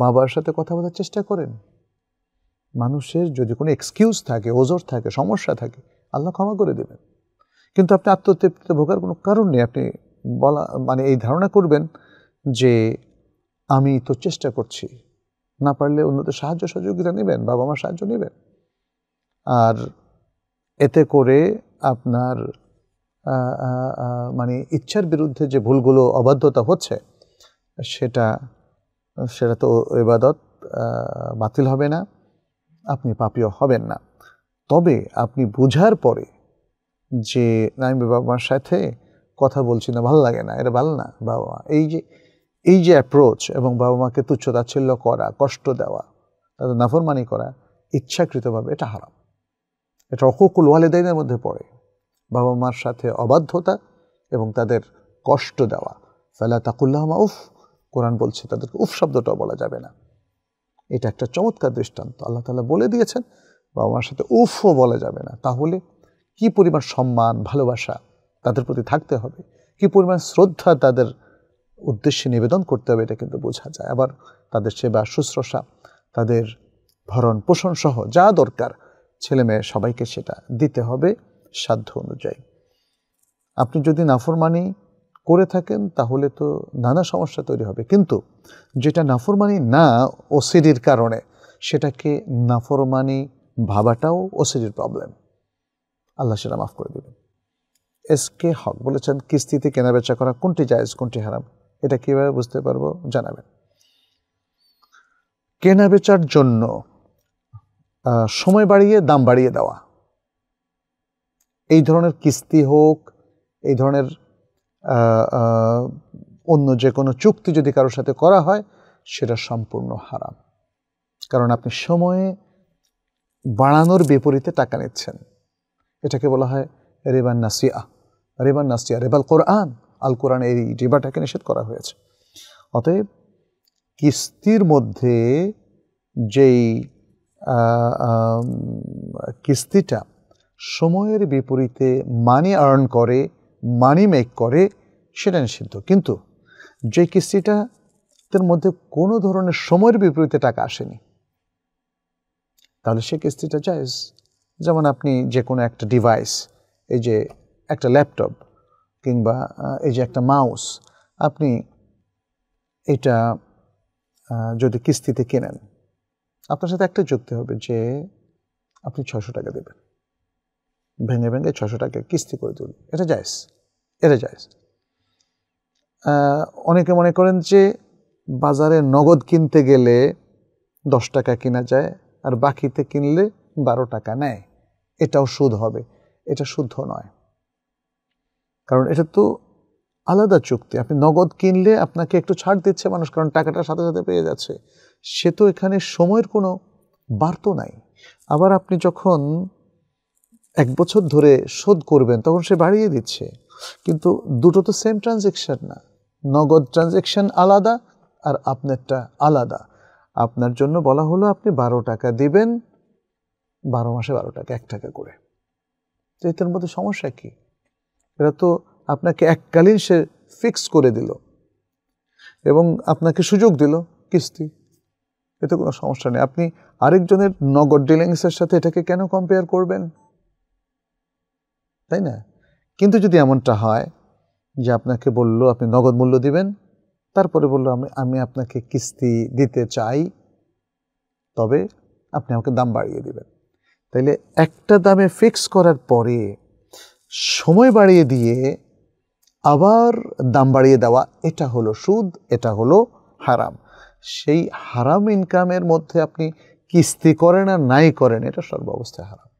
S1: মা বাবার সাথে কথা বলার চেষ্টা করেন মানুষের যদি কোনো এক্সকিউজ থাকে ওজোর থাকে সমস্যা থাকে আল্লাহ ক্ষমা করে দেবেন কিন্তু আপনি আত্মতৃপ্তিতে ভোগার কোনো কারণ নেই আপনি বলা মানে এই ধারণা করবেন যে আমি তো চেষ্টা করছি না পারলে অন্যদের সাহায্য সহযোগিতা নেবেন বাবা মার সাহায্য নেবেন আর এতে করে আপনার মানে ইচ্ছার বিরুদ্ধে যে ভুলগুলো অবাধ্যতা হচ্ছে সেটা সেটা তো এবাদত বাতিল হবে না আপনি পাপীয় হবেন না তবে আপনি বোঝার পরে যে বাবা মার সাথে কথা বলছি না ভালো লাগে না এটা ভালো না বাবা মা এই যে এই যে অ্যাপ্রোচ এবং বাবা মাকে তুচ্ছতাচ্ছিল্য করা কষ্ট দেওয়া তাদের নাফরমানি করা ইচ্ছাকৃতভাবে এটা হারাম এটা অকুকুল ওয়ালেদাইনের মধ্যে পড়ে বাবা মার সাথে অবাধ্যতা এবং তাদের কষ্ট দেওয়া ফেলা তাকুল্লাহমা উফ কোরআন বলছে তাদেরকে উফ শব্দটাও বলা যাবে না এটা একটা চমৎকার দৃষ্টান্ত আল্লাহ তালা বলে দিয়েছেন বাবা মার সাথে উফও বলা যাবে না তাহলে কি পরিমাণ সম্মান ভালোবাসা তাদের প্রতি থাকতে হবে কি পরিমাণ শ্রদ্ধা তাদের উদ্দেশ্যে নিবেদন করতে হবে এটা কিন্তু বোঝা যায় আবার তাদের সেবা শুশ্রূষা তাদের ভরণ পোষণ সহ যা দরকার ছেলে মেয়ে সবাইকে সেটা দিতে হবে সাধ্য অনুযায়ী আপনি যদি নাফরমানি করে থাকেন তাহলে তো নানা সমস্যা তৈরি হবে কিন্তু যেটা নাফরমানি না ওসিডির কারণে সেটাকে নাফরমানি ভাবাটাও ওসিডির প্রবলেম আল্লাহ সেটা মাফ করে দেবেন এস কে হক বলেছেন কিস্তিতে কেনাবেচা করা কোনটি জায়জ কোনটি হারাম এটা কীভাবে বুঝতে পারবো জানাবেন কেনাবেচার জন্য সময় বাড়িয়ে দাম বাড়িয়ে দেওয়া এই ধরনের কিস্তি হোক এই ধরনের অন্য যে কোনো চুক্তি যদি কারোর সাথে করা হয় সেটা সম্পূর্ণ হারাম কারণ আপনি সময়ে বাড়ানোর বিপরীতে টাকা নিচ্ছেন এটাকে বলা হয় রেবান নাসিয়া রেবান নাসিয়া রেবাল কোরআন আল কোরআন এই রিবাটাকে নিষেধ করা হয়েছে অতএব কিস্তির মধ্যে যেই কিস্তিটা সময়ের বিপরীতে মানি আর্ন করে মানি মেক করে সেটা নিষিদ্ধ কিন্তু যে কিস্তিটা তার মধ্যে কোনো ধরনের সময়ের বিপরীতে টাকা আসেনি তাহলে সে কিস্তিটা চাইজ যেমন আপনি যে কোনো একটা ডিভাইস এই যে একটা ল্যাপটপ কিংবা এই যে একটা মাউস আপনি এটা যদি কিস্তিতে কেনেন আপনার সাথে একটা যুক্তি হবে যে আপনি ছশো টাকা দেবেন ভেঙে ভেঙে ছশো টাকা কিস্তি করে তুলুন এটা যাইস এটা যায় অনেকে মনে করেন যে বাজারে নগদ কিনতে গেলে দশ টাকা কিনা যায় আর বাকিতে কিনলে বারো টাকা নেয় এটাও সুদ হবে এটা শুদ্ধ নয় কারণ এটা তো আলাদা চুক্তি আপনি নগদ কিনলে আপনাকে একটু ছাড় দিচ্ছে মানুষ কারণ টাকাটা সাথে সাথে পেয়ে যাচ্ছে সে তো এখানে সময়ের কোনো বার্তো নাই আবার আপনি যখন এক বছর ধরে শোধ করবেন তখন সে বাড়িয়ে দিচ্ছে কিন্তু দুটো তো সেম ট্রানজেকশন না নগদ ট্রানজেকশন আলাদা আর আপনারটা আলাদা আপনার জন্য বলা হলো আপনি বারো টাকা দিবেন বারো মাসে বারো টাকা এক টাকা করে তো এটার মধ্যে সমস্যা কি এটা তো আপনাকে এককালীন সে ফিক্স করে দিল এবং আপনাকে সুযোগ দিল কিস্তি এতে কোনো সমস্যা নেই আপনি আরেকজনের নগদ ডিলিংসের সাথে এটাকে কেন কম্পেয়ার করবেন তাই না কিন্তু যদি এমনটা হয় যে আপনাকে বলল আপনি নগদ মূল্য দিবেন তারপরে বলল আমি আমি আপনাকে কিস্তি দিতে চাই তবে আপনি আমাকে দাম বাড়িয়ে দিবেন তাইলে একটা দামে ফিক্স করার পরে সময় বাড়িয়ে দিয়ে আবার দাম বাড়িয়ে দেওয়া এটা হলো সুদ এটা হলো হারাম সেই হারাম ইনকামের মধ্যে আপনি কিস্তি করেন আর নাই করেন এটা সর্বাবস্থায় হারাম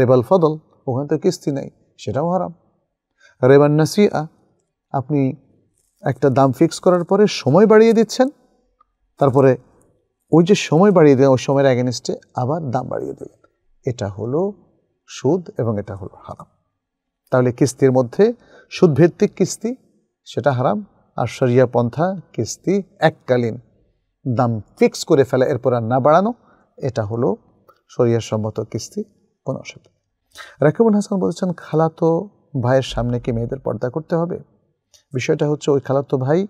S1: রেবাল ফদল ওখানে তো কিস্তি নাই সেটাও হারাম রেবান নাসিয়া আপনি একটা দাম ফিক্স করার পরে সময় বাড়িয়ে দিচ্ছেন তারপরে ওই যে সময় বাড়িয়ে দেওয়া ওই সময়ের অ্যাগেনস্টে আবার দাম বাড়িয়ে দেবেন এটা হলো সুদ এবং এটা হলো হারাম তাহলে কিস্তির মধ্যে সুদভিত্তিক কিস্তি সেটা হারাম আর সরিয়া পন্থা কিস্তি এককালীন দাম ফিক্স করে ফেলা এরপর আর না বাড়ানো এটা হলো সরিয়া সম্মত কিস্তি কোনো অসুবিধা রাকিবুল হাসান বলেছেন খালাতো ভাইয়ের সামনে কি মেয়েদের পর্দা করতে হবে বিষয়টা হচ্ছে ওই খালাতো ভাই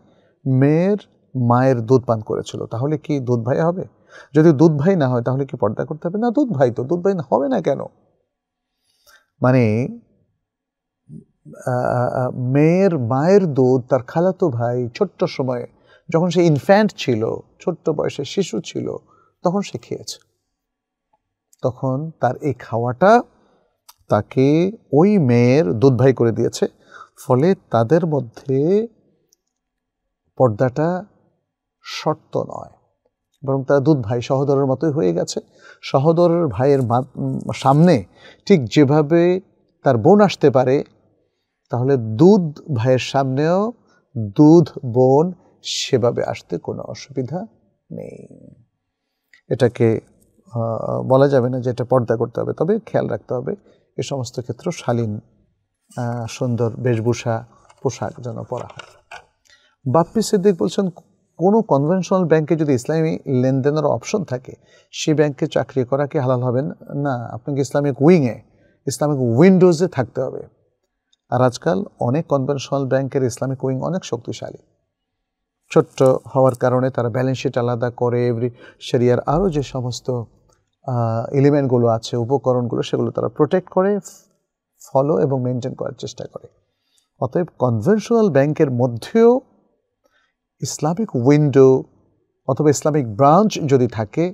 S1: মেয়ের মায়ের দুধ পান করেছিল তাহলে কি দুধ ভাই হবে যদি দুধ ভাই না হয় তাহলে কি পর্দা করতে হবে না দুধ ভাই তো দুধ ভাই হবে না কেন মানে মেয়ের মায়ের দুধ তার খালাতো ভাই ছোট্ট সময়ে যখন সে ইনফ্যান্ট ছিল ছোট্ট বয়সে শিশু ছিল তখন সে খেয়েছে তখন তার এই খাওয়াটা তাকে ওই মেয়ের দুধ ভাই করে দিয়েছে ফলে তাদের মধ্যে পর্দাটা শর্ত নয় বরং তারা দুধ ভাই সহদরের মতোই হয়ে গেছে সহদরের ভাইয়ের সামনে ঠিক যেভাবে তার বোন আসতে পারে তাহলে দুধ ভাইয়ের সামনেও দুধ বোন সেভাবে আসতে কোনো অসুবিধা নেই এটাকে বলা যাবে না যে এটা পর্দা করতে হবে তবে খেয়াল রাখতে হবে এ সমস্ত ক্ষেত্র শালীন সুন্দর বেশভূষা পোশাক যেন পরা হয় বাপ্পি সিদ্দিক বলছেন কোনো কনভেনশনাল ব্যাংকে যদি ইসলামী লেনদেনের অপশন থাকে সেই ব্যাংকে চাকরি করা কি হালাল হবেন না আপনাকে ইসলামিক উইংয়ে ইসলামিক উইন্ডোজে থাকতে হবে আর আজকাল অনেক কনভেনশনাল ব্যাংকের ইসলামিক উইং অনেক শক্তিশালী ছোট্ট হওয়ার কারণে তারা ব্যালেন্স শিট আলাদা করে এভরি সেরিয়ার আরও যে সমস্ত এলিমেন্টগুলো আছে উপকরণগুলো সেগুলো তারা প্রোটেক্ট করে ফলো এবং মেনটেন করার চেষ্টা করে অতএব কনভেনশনাল ব্যাংকের মধ্যেও ইসলামিক উইন্ডো অথবা ইসলামিক ব্রাঞ্চ যদি থাকে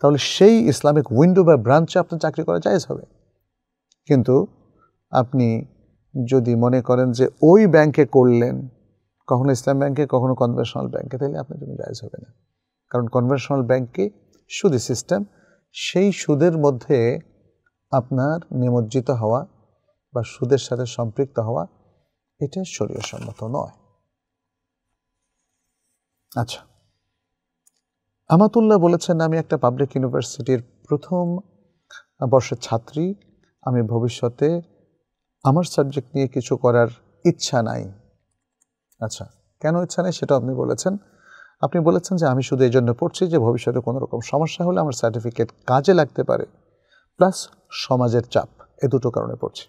S1: তাহলে সেই ইসলামিক উইন্ডো বা ব্রাঞ্চে আপনার চাকরি করা জায়জ হবে কিন্তু আপনি যদি মনে করেন যে ওই ব্যাংকে করলেন কখনো ইসলাম ব্যাংকে কখনো কনভেনশনাল ব্যাংকে তাহলে আপনার জন্য জায়জ হবে না কারণ কনভেনশনাল ব্যাংকে শুধু সিস্টেম সেই সুদের মধ্যে আপনার নিমজ্জিত হওয়া বা সুদের সাথে সম্পৃক্ত হওয়া এটা সম্মত নয় আচ্ছা আমাতুল্লাহ বলেছেন আমি একটা পাবলিক ইউনিভার্সিটির প্রথম বর্ষের ছাত্রী আমি ভবিষ্যতে আমার সাবজেক্ট নিয়ে কিছু করার ইচ্ছা নাই আচ্ছা কেন ইচ্ছা নেই সেটা আপনি বলেছেন আপনি বলেছেন যে আমি শুধু এই জন্য পড়ছি যে ভবিষ্যতে কোনো রকম সমস্যা হলে আমার সার্টিফিকেট কাজে লাগতে পারে প্লাস সমাজের চাপ এ দুটো কারণে পড়ছি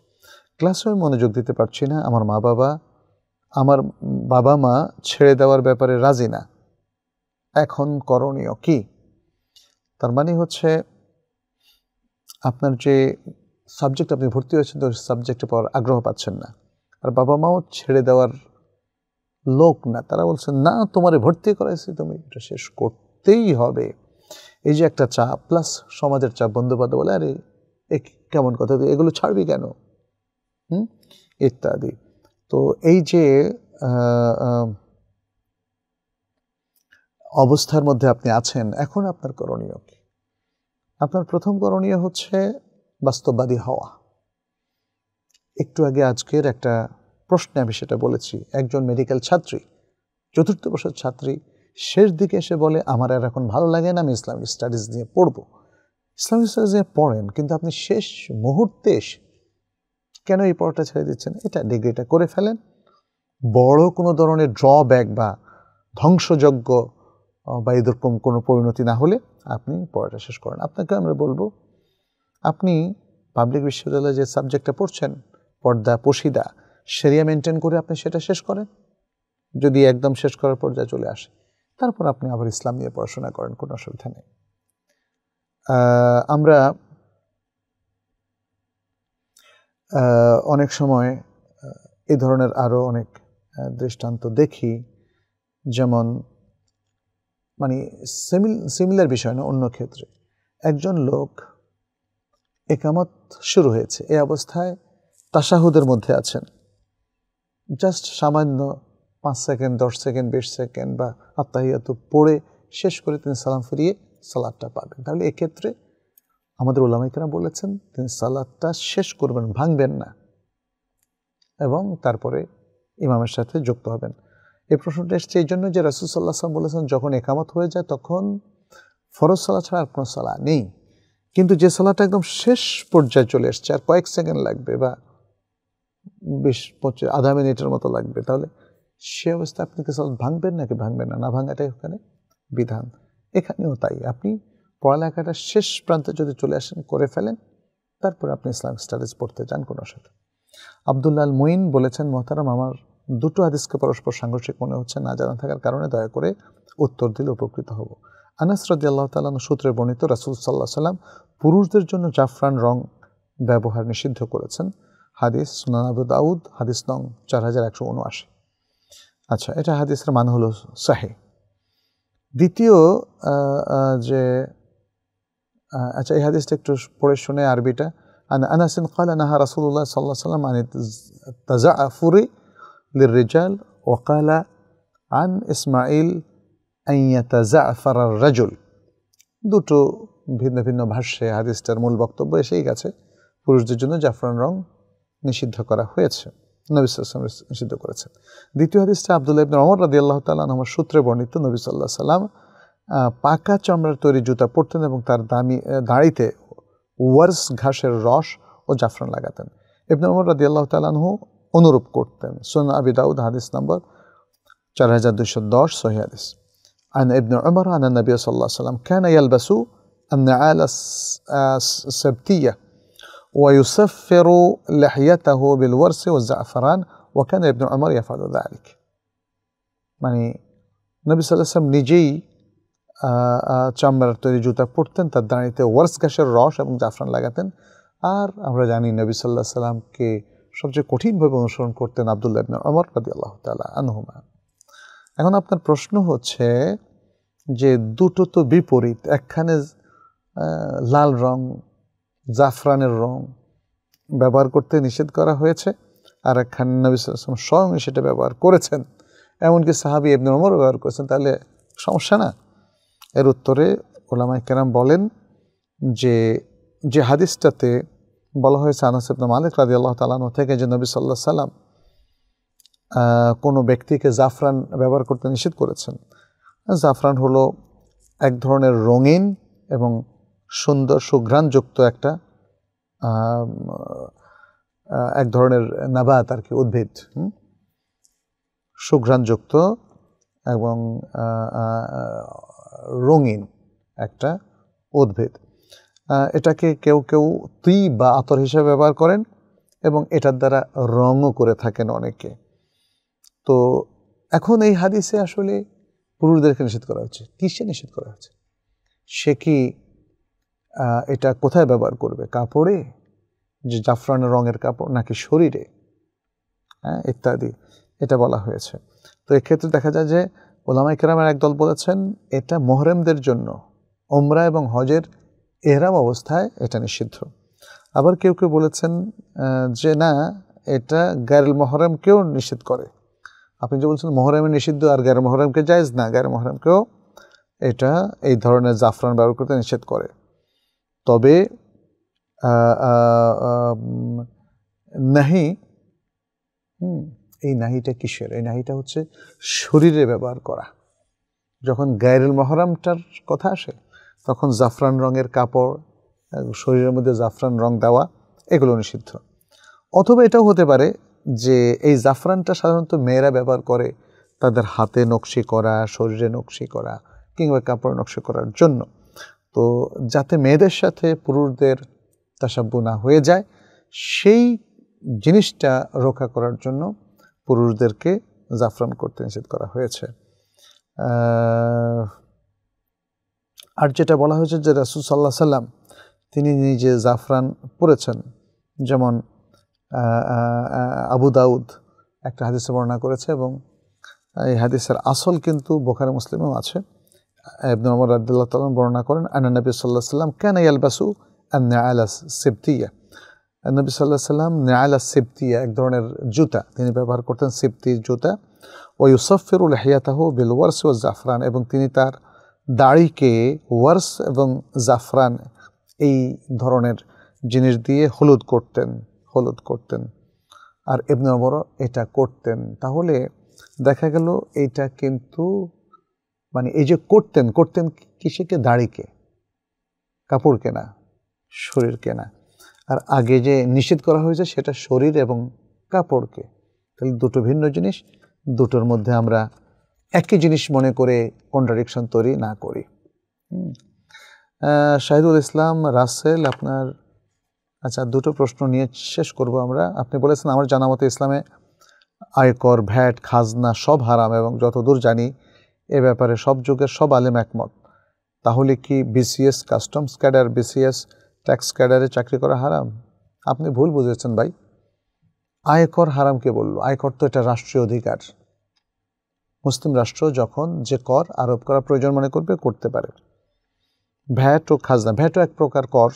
S1: ক্লাসে আমি মনোযোগ দিতে পারছি না আমার মা বাবা আমার বাবা মা ছেড়ে দেওয়ার ব্যাপারে রাজি না এখন করণীয় কি তার মানে হচ্ছে আপনার যে সাবজেক্ট আপনি ভর্তি হয়েছেন তো সাবজেক্টে পড়ার আগ্রহ পাচ্ছেন না আর বাবা মাও ছেড়ে দেওয়ার লোক না তারা বলছে না তোমারে ভর্তি করাইছি তুমি এটা শেষ করতেই হবে এই যে একটা চাপ প্লাস সমাজের চাপ বন্ধুবান্ধব বলে আরে এ কেমন কথা তুই এগুলো ছাড়বি কেন হুম ইত্যাদি তো এই যে অবস্থার মধ্যে আপনি আছেন এখন আপনার করণীয় কি আপনার প্রথম করণীয় হচ্ছে বাস্তববাদী হওয়া একটু আগে আজকের একটা প্রশ্নে আমি সেটা বলেছি একজন মেডিকেল ছাত্রী চতুর্থ বর্ষের ছাত্রী শেষ দিকে এসে বলে আমার আর এখন ভালো লাগে না আমি ইসলামিক স্টাডিজ নিয়ে পড়ব ইসলামিক স্টাডিজ নিয়ে পড়েন কিন্তু আপনি শেষ মুহূর্তে এসে কেন এই পড়াটা ছেড়ে দিচ্ছেন এটা ডিগ্রিটা করে ফেলেন বড় কোনো ধরনের ড্রব্যাক বা ধ্বংসযজ্ঞ বা এরকম কোনো পরিণতি না হলে আপনি পড়াটা শেষ করেন আপনাকে আমরা বলবো আপনি পাবলিক বিশ্ববিদ্যালয়ে যে সাবজেক্টটা পড়ছেন পর্দা পশিদা সেরিয়া মেনটেন করে আপনি সেটা শেষ করেন যদি একদম শেষ করার পর্যায়ে চলে আসে তারপর আপনি আবার ইসলাম নিয়ে পড়াশোনা করেন কোনো অসুবিধা নেই আমরা অনেক সময় এ ধরনের আরও অনেক দৃষ্টান্ত দেখি যেমন মানে সিমিল সিমিলার বিষয় না অন্য ক্ষেত্রে একজন লোক একামত শুরু হয়েছে এই অবস্থায় তাসাহুদের মধ্যে আছেন জাস্ট সামান্য পাঁচ সেকেন্ড দশ সেকেন্ড বিশ সেকেন্ড বা আত্মাহিয়াত পড়ে শেষ করে তিনি সালাম ফিরিয়ে সালাদটা পাবেন তাহলে এক্ষেত্রে আমাদের ওলামাইকেরা বলেছেন তিনি সালাদটা শেষ করবেন ভাঙবেন না এবং তারপরে ইমামের সাথে যুক্ত হবেন এই প্রশ্নটা এসছে এই জন্য যে রাসুল সাল্লাহ সাল্লাম বলেছেন যখন একামত হয়ে যায় তখন ফরজ সালা ছাড়া আর কোনো সালা নেই কিন্তু যে সালাটা একদম শেষ পর্যায়ে চলে এসছে আর কয়েক সেকেন্ড লাগবে বা বিশ পঁচিশ আধা মিনিটের মতো লাগবে তাহলে সে অবস্থা আপনি কি সব ভাঙবেন নাকি ভাঙবেন না না ভাঙাটাই ওখানে বিধান এখানেও তাই আপনি পড়ালেখাটা শেষ প্রান্তে যদি চলে আসেন করে ফেলেন তারপর আপনি ইসলাম স্টাডিজ পড়তে যান কোনো সাথে আবদুল্লাল মঈন বলেছেন মহতারাম আমার দুটো হাদিসকে পরস্পর সাংঘর্ষিক মনে হচ্ছে না জানা থাকার কারণে দয়া করে উত্তর দিলে উপকৃত হব আনাস রাজি আল্লাহ তালন সূত্রে বর্ণিত রাসুল সাল্লাহ সাল্লাম পুরুষদের জন্য জাফরান রং ব্যবহার নিষিদ্ধ করেছেন হাদিস সুনান আবু দাউদ হাদিস নং চার হাজার একশো উনআশি আচ্ছা এটা হাদিসের মান হলো সাহে দ্বিতীয় যে আচ্ছা এই হাদিসটা একটু পড়ে শুনে আরবিটা আন আনাসিন قال نهى رسول الله صلى الله عليه وسلم عن التزعفر للرجال وقال عن اسماعيل أن দুটো ভিন্ন ভিন্ন ভাষ্যে হাদিসটার মূল বক্তব্য এসেই গেছে পুরুষদের জন্য জাফরান রং নিষিদ্ধ করা হয়েছে নবী সাল্লাম নিষিদ্ধ করেছেন দ্বিতীয় হাদিসটা আবদুল্লাহ ইবিন অমর রাদি আল্লাহ তাল আমার সূত্রে বর্ণিত নবী সাল্লাহ সাল্লাম পাকা চামড়ার তৈরি জুতা পরতেন এবং তার দামি দাড়িতে ওয়ার্স ঘাসের রস ও জাফরান লাগাতেন ইবনে অমর রাদি আল্লাহ তাল্লাহু অনুরূপ করতেন সোনা আবি দাউদ হাদিস নম্বর চার হাজার দুশো দশ সহি হাদিস عن ابن عمر عن النبي صلى الله عليه وسلم كان يلبس النعال ويصفر لحيته بالورس والزعفران وكان ابن عمر يفعل ذلك মানে নবী সাল্লাম নিজেই চামড়ার তৈরি জুতা পরতেন তার দাঁড়িতে ওয়ার্স ঘাসের রস এবং জাফরান লাগাতেন আর আমরা জানি নবী সাল্লাহ সাল্লামকে সবচেয়ে কঠিনভাবে অনুসরণ করতেন আবদুল্লাহ ইবনে অমর রাদি আল্লাহ তালা আনহুমা এখন আপনার প্রশ্ন হচ্ছে যে দুটো তো বিপরীত একখানে লাল রঙ জাফরানের রং ব্যবহার করতে নিষেধ করা হয়েছে আর খান নবী স্বয়ং সেটা ব্যবহার করেছেন এমনকি সাহাবি এবনে ওমরও ব্যবহার করেছেন তাহলে সমস্যা না এর উত্তরে ওলামাই কেরাম বলেন যে যে হাদিসটাতে বলা হয়েছে আনাস ইবনা মালিক রাজি আল্লাহ তালানো থেকে যে নবী সাল্লাহ সাল্লাম কোনো ব্যক্তিকে জাফরান ব্যবহার করতে নিষেধ করেছেন জাফরান হলো এক ধরনের রঙিন এবং সুন্দর সুঘ্রাণযুক্ত একটা এক ধরনের নাবাত আর কি উদ্ভিদ সুঘ্রাণযুক্ত এবং রঙিন একটা উদ্ভিদ এটাকে কেউ কেউ তুই বা আতর হিসেবে ব্যবহার করেন এবং এটার দ্বারা রঙও করে থাকেন অনেকে তো এখন এই হাদিসে আসলে পুরুষদেরকে নিষেধ করা হচ্ছে কিসে নিষেধ করা হচ্ছে সে কি এটা কোথায় ব্যবহার করবে কাপড়ে যে জাফরান রঙের কাপড় নাকি শরীরে হ্যাঁ ইত্যাদি এটা বলা হয়েছে তো এক্ষেত্রে দেখা যায় যে ওলামাই ইকরামের একদল বলেছেন এটা মোহরেমদের জন্য ওমরা এবং হজের এহরাম অবস্থায় এটা নিষিদ্ধ আবার কেউ কেউ বলেছেন যে না এটা গ্যারেল মহরমকেও নিষিদ্ধ করে আপনি যে বলছেন মহরমে নিষিদ্ধ আর গায়ের মহরমকে জায়জ না গায়ের মহরমকেও এটা এই ধরনের জাফরান ব্যবহার করতে নিষেধ করে তবে নাহি হুম এই নাহিটা কিসের এই নাহিটা হচ্ছে শরীরে ব্যবহার করা যখন গায়ের মহরামটার কথা আসে তখন জাফরান রঙের কাপড় শরীরের মধ্যে জাফরান রং দেওয়া এগুলো নিষিদ্ধ অথবা এটাও হতে পারে যে এই জাফরানটা সাধারণত মেয়েরা ব্যবহার করে তাদের হাতে নকশি করা শরীরে নকশি করা কিংবা কাপড় নকশি করার জন্য তো যাতে মেয়েদের সাথে পুরুষদের তাসাব্য না হয়ে যায় সেই জিনিসটা রক্ষা করার জন্য পুরুষদেরকে জাফরান করতে নিষেধ করা হয়েছে আর যেটা বলা হয়েছে যে রাসুল সাল্লাহ সাল্লাম তিনি নিজে জাফরান পড়েছেন যেমন আবু দাউদ একটা হাদিসে বর্ণনা করেছে এবং এই হাদিসের আসল কিন্তু বোখারে মুসলিমেও আছে ইবন ওমর রাদিল্লাহ বর্ণনা করেন আনা নবী সাল্লাহ সাল্লাম কেন ইয়ালবাসু আলা সিবতিয়া নবী সাল্লাহ সাল্লাম নেয়ালা সিবতিয়া এক ধরনের জুতা তিনি ব্যবহার করতেন সিবতি জুতা ও ইউসফিরুল হিয়াতাহ বিল ওয়ার্স ও জাফরান এবং তিনি তার দাড়িকে ওয়ার্স এবং জাফরান এই ধরনের জিনিস দিয়ে হলুদ করতেন হলুদ করতেন আর ইবনে ওমরও এটা করতেন তাহলে দেখা গেল এটা কিন্তু মানে এই যে করতেন করতেন কিসেকে দাড়িকে কাপড় কেনা শরীর কেনা আর আগে যে নিষেধ করা হয়েছে সেটা শরীর এবং কাপড়কে তাহলে দুটো ভিন্ন জিনিস দুটোর মধ্যে আমরা একই জিনিস মনে করে কন্ট্রাডিকশন তৈরি না করি শাহিদুল ইসলাম রাসেল আপনার আচ্ছা দুটো প্রশ্ন নিয়ে শেষ করব আমরা আপনি বলেছেন আমার জানা মতে ইসলামে আয়কর ভ্যাট খাজনা সব হারাম এবং যতদূর জানি এ ব্যাপারে সব যুগের সব আলেম একমত তাহলে কি BCS customs cadre BCS tax ক্যাডারে চাকরি করা হারাম আপনি ভুল বুঝেছেন ভাই আয়কর হারামকে বলল আয়কর তো এটা রাষ্ট্রীয় অধিকার মুসলিম রাষ্ট্র যখন যে কর আরোপ করা প্রয়োজন মনে করবে করতে পারে ভ্যাট ও খাজনা ভ্যাটও এক প্রকার কর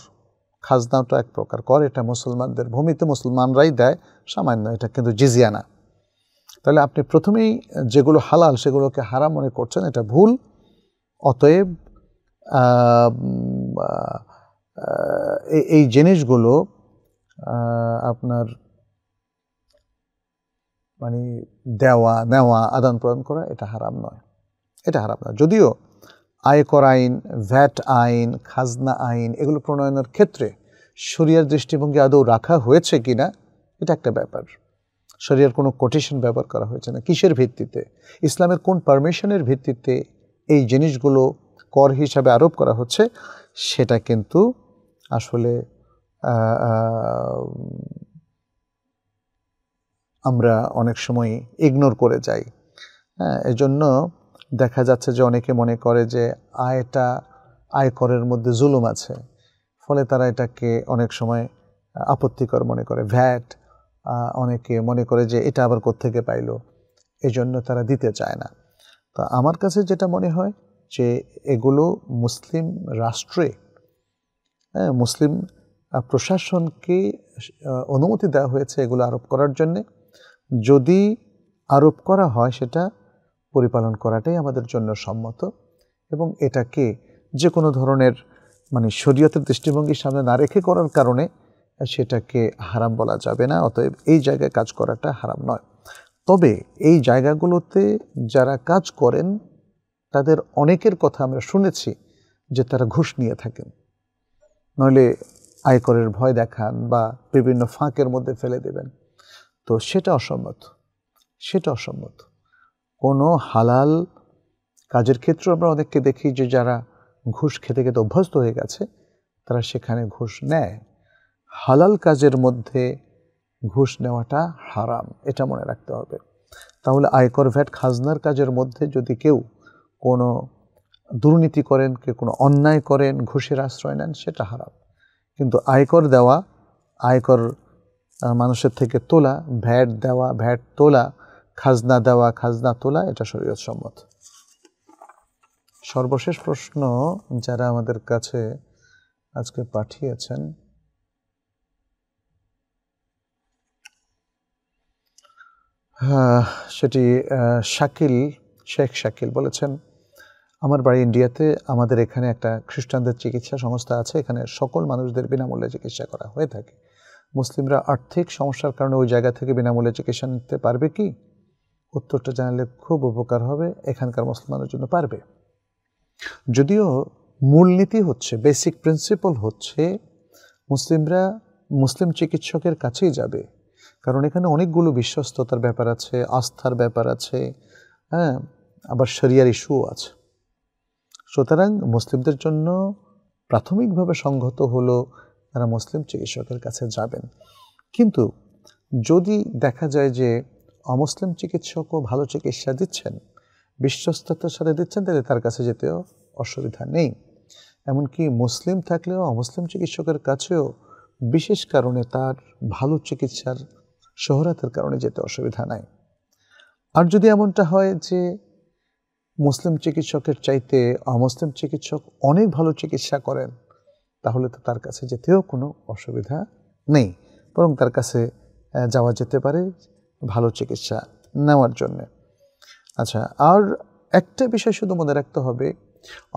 S1: খাজনাটা এক প্রকার কর এটা মুসলমানদের ভূমিতে মুসলমানরাই দেয় সামান্য এটা কিন্তু জিজিয়া না তাহলে আপনি প্রথমেই যেগুলো হালাল সেগুলোকে হারাম মনে করছেন এটা ভুল অতএব এই জিনিসগুলো আপনার মানে দেওয়া নেওয়া আদান প্রদান করা এটা হারাম নয় এটা হারাম নয় যদিও আয়কর আইন ভ্যাট আইন খাজনা আইন এগুলো প্রণয়নের ক্ষেত্রে শরিয়ার দৃষ্টিভঙ্গি আদৌ রাখা হয়েছে কিনা এটা একটা ব্যাপার শরিয়ার কোনো কোটেশন ব্যবহার করা হয়েছে না কিসের ভিত্তিতে ইসলামের কোন পারমিশনের ভিত্তিতে এই জিনিসগুলো কর হিসাবে আরোপ করা হচ্ছে সেটা কিন্তু আসলে আমরা অনেক সময় ইগনোর করে যাই হ্যাঁ এজন্য দেখা যাচ্ছে যে অনেকে মনে করে যে আয়টা করের মধ্যে জুলুম আছে ফলে তারা এটাকে অনেক সময় আপত্তিকর মনে করে ভ্যাট অনেকে মনে করে যে এটা আবার কোত্থেকে পাইল এজন্য তারা দিতে চায় না তা আমার কাছে যেটা মনে হয় যে এগুলো মুসলিম রাষ্ট্রে হ্যাঁ মুসলিম প্রশাসনকে অনুমতি দেওয়া হয়েছে এগুলো আরোপ করার জন্যে যদি আরোপ করা হয় সেটা পরিপালন করাটাই আমাদের জন্য সম্মত এবং এটাকে যে কোনো ধরনের মানে শরীয়তের দৃষ্টিভঙ্গির সামনে না রেখে করার কারণে সেটাকে হারাম বলা যাবে না অতএব এই জায়গায় কাজ করাটা হারাম নয় তবে এই জায়গাগুলোতে যারা কাজ করেন তাদের অনেকের কথা আমরা শুনেছি যে তারা ঘুষ নিয়ে থাকেন নইলে আয়করের ভয় দেখান বা বিভিন্ন ফাঁকের মধ্যে ফেলে দেবেন তো সেটা অসম্মত সেটা অসম্মত কোনো হালাল কাজের ক্ষেত্র আমরা অনেককে দেখি যে যারা ঘুষ খেতে খেতে অভ্যস্ত হয়ে গেছে তারা সেখানে ঘুষ নেয় হালাল কাজের মধ্যে ঘুষ নেওয়াটা হারাম এটা মনে রাখতে হবে তাহলে আয়কর ভ্যাট খাজনার কাজের মধ্যে যদি কেউ কোনো দুর্নীতি করেন কেউ কোনো অন্যায় করেন ঘুষের আশ্রয় নেন সেটা হারাম কিন্তু আয়কর দেওয়া আয়কর মানুষের থেকে তোলা ভ্যাট দেওয়া ভ্যাট তোলা খাজনা দেওয়া খাজনা তোলা এটা শরীয়ত সম্মত সর্বশেষ প্রশ্ন যারা আমাদের কাছে আজকে পাঠিয়েছেন সেটি শাকিল শেখ শাকিল বলেছেন আমার বাড়ি ইন্ডিয়াতে আমাদের এখানে একটা খ্রিস্টানদের চিকিৎসা সংস্থা আছে এখানে সকল মানুষদের বিনামূল্যে চিকিৎসা করা হয়ে থাকে মুসলিমরা আর্থিক সমস্যার কারণে ওই জায়গা থেকে বিনামূল্যে চিকিৎসা নিতে পারবে কি উত্তরটা জানালে খুব উপকার হবে এখানকার মুসলমানের জন্য পারবে যদিও মূলনীতি হচ্ছে বেসিক প্রিন্সিপাল হচ্ছে মুসলিমরা মুসলিম চিকিৎসকের কাছেই যাবে কারণ এখানে অনেকগুলো বিশ্বস্ততার ব্যাপার আছে আস্থার ব্যাপার আছে হ্যাঁ আবার সরিয়ার ইস্যুও আছে সুতরাং মুসলিমদের জন্য প্রাথমিকভাবে সংহত হলো তারা মুসলিম চিকিৎসকের কাছে যাবেন কিন্তু যদি দেখা যায় যে অমুসলিম চিকিৎসকও ভালো চিকিৎসা দিচ্ছেন বিশ্বস্ততার সাথে দিচ্ছেন তাহলে তার কাছে যেতেও অসুবিধা নেই এমনকি মুসলিম থাকলেও অমুসলিম চিকিৎসকের কাছেও বিশেষ কারণে তার ভালো চিকিৎসার শহরাতের কারণে যেতে অসুবিধা নাই আর যদি এমনটা হয় যে মুসলিম চিকিৎসকের চাইতে অমুসলিম চিকিৎসক অনেক ভালো চিকিৎসা করেন তাহলে তো তার কাছে যেতেও কোনো অসুবিধা নেই বরং তার কাছে যাওয়া যেতে পারে ভালো চিকিৎসা নেওয়ার জন্যে আচ্ছা আর একটা বিষয় শুধু মনে রাখতে হবে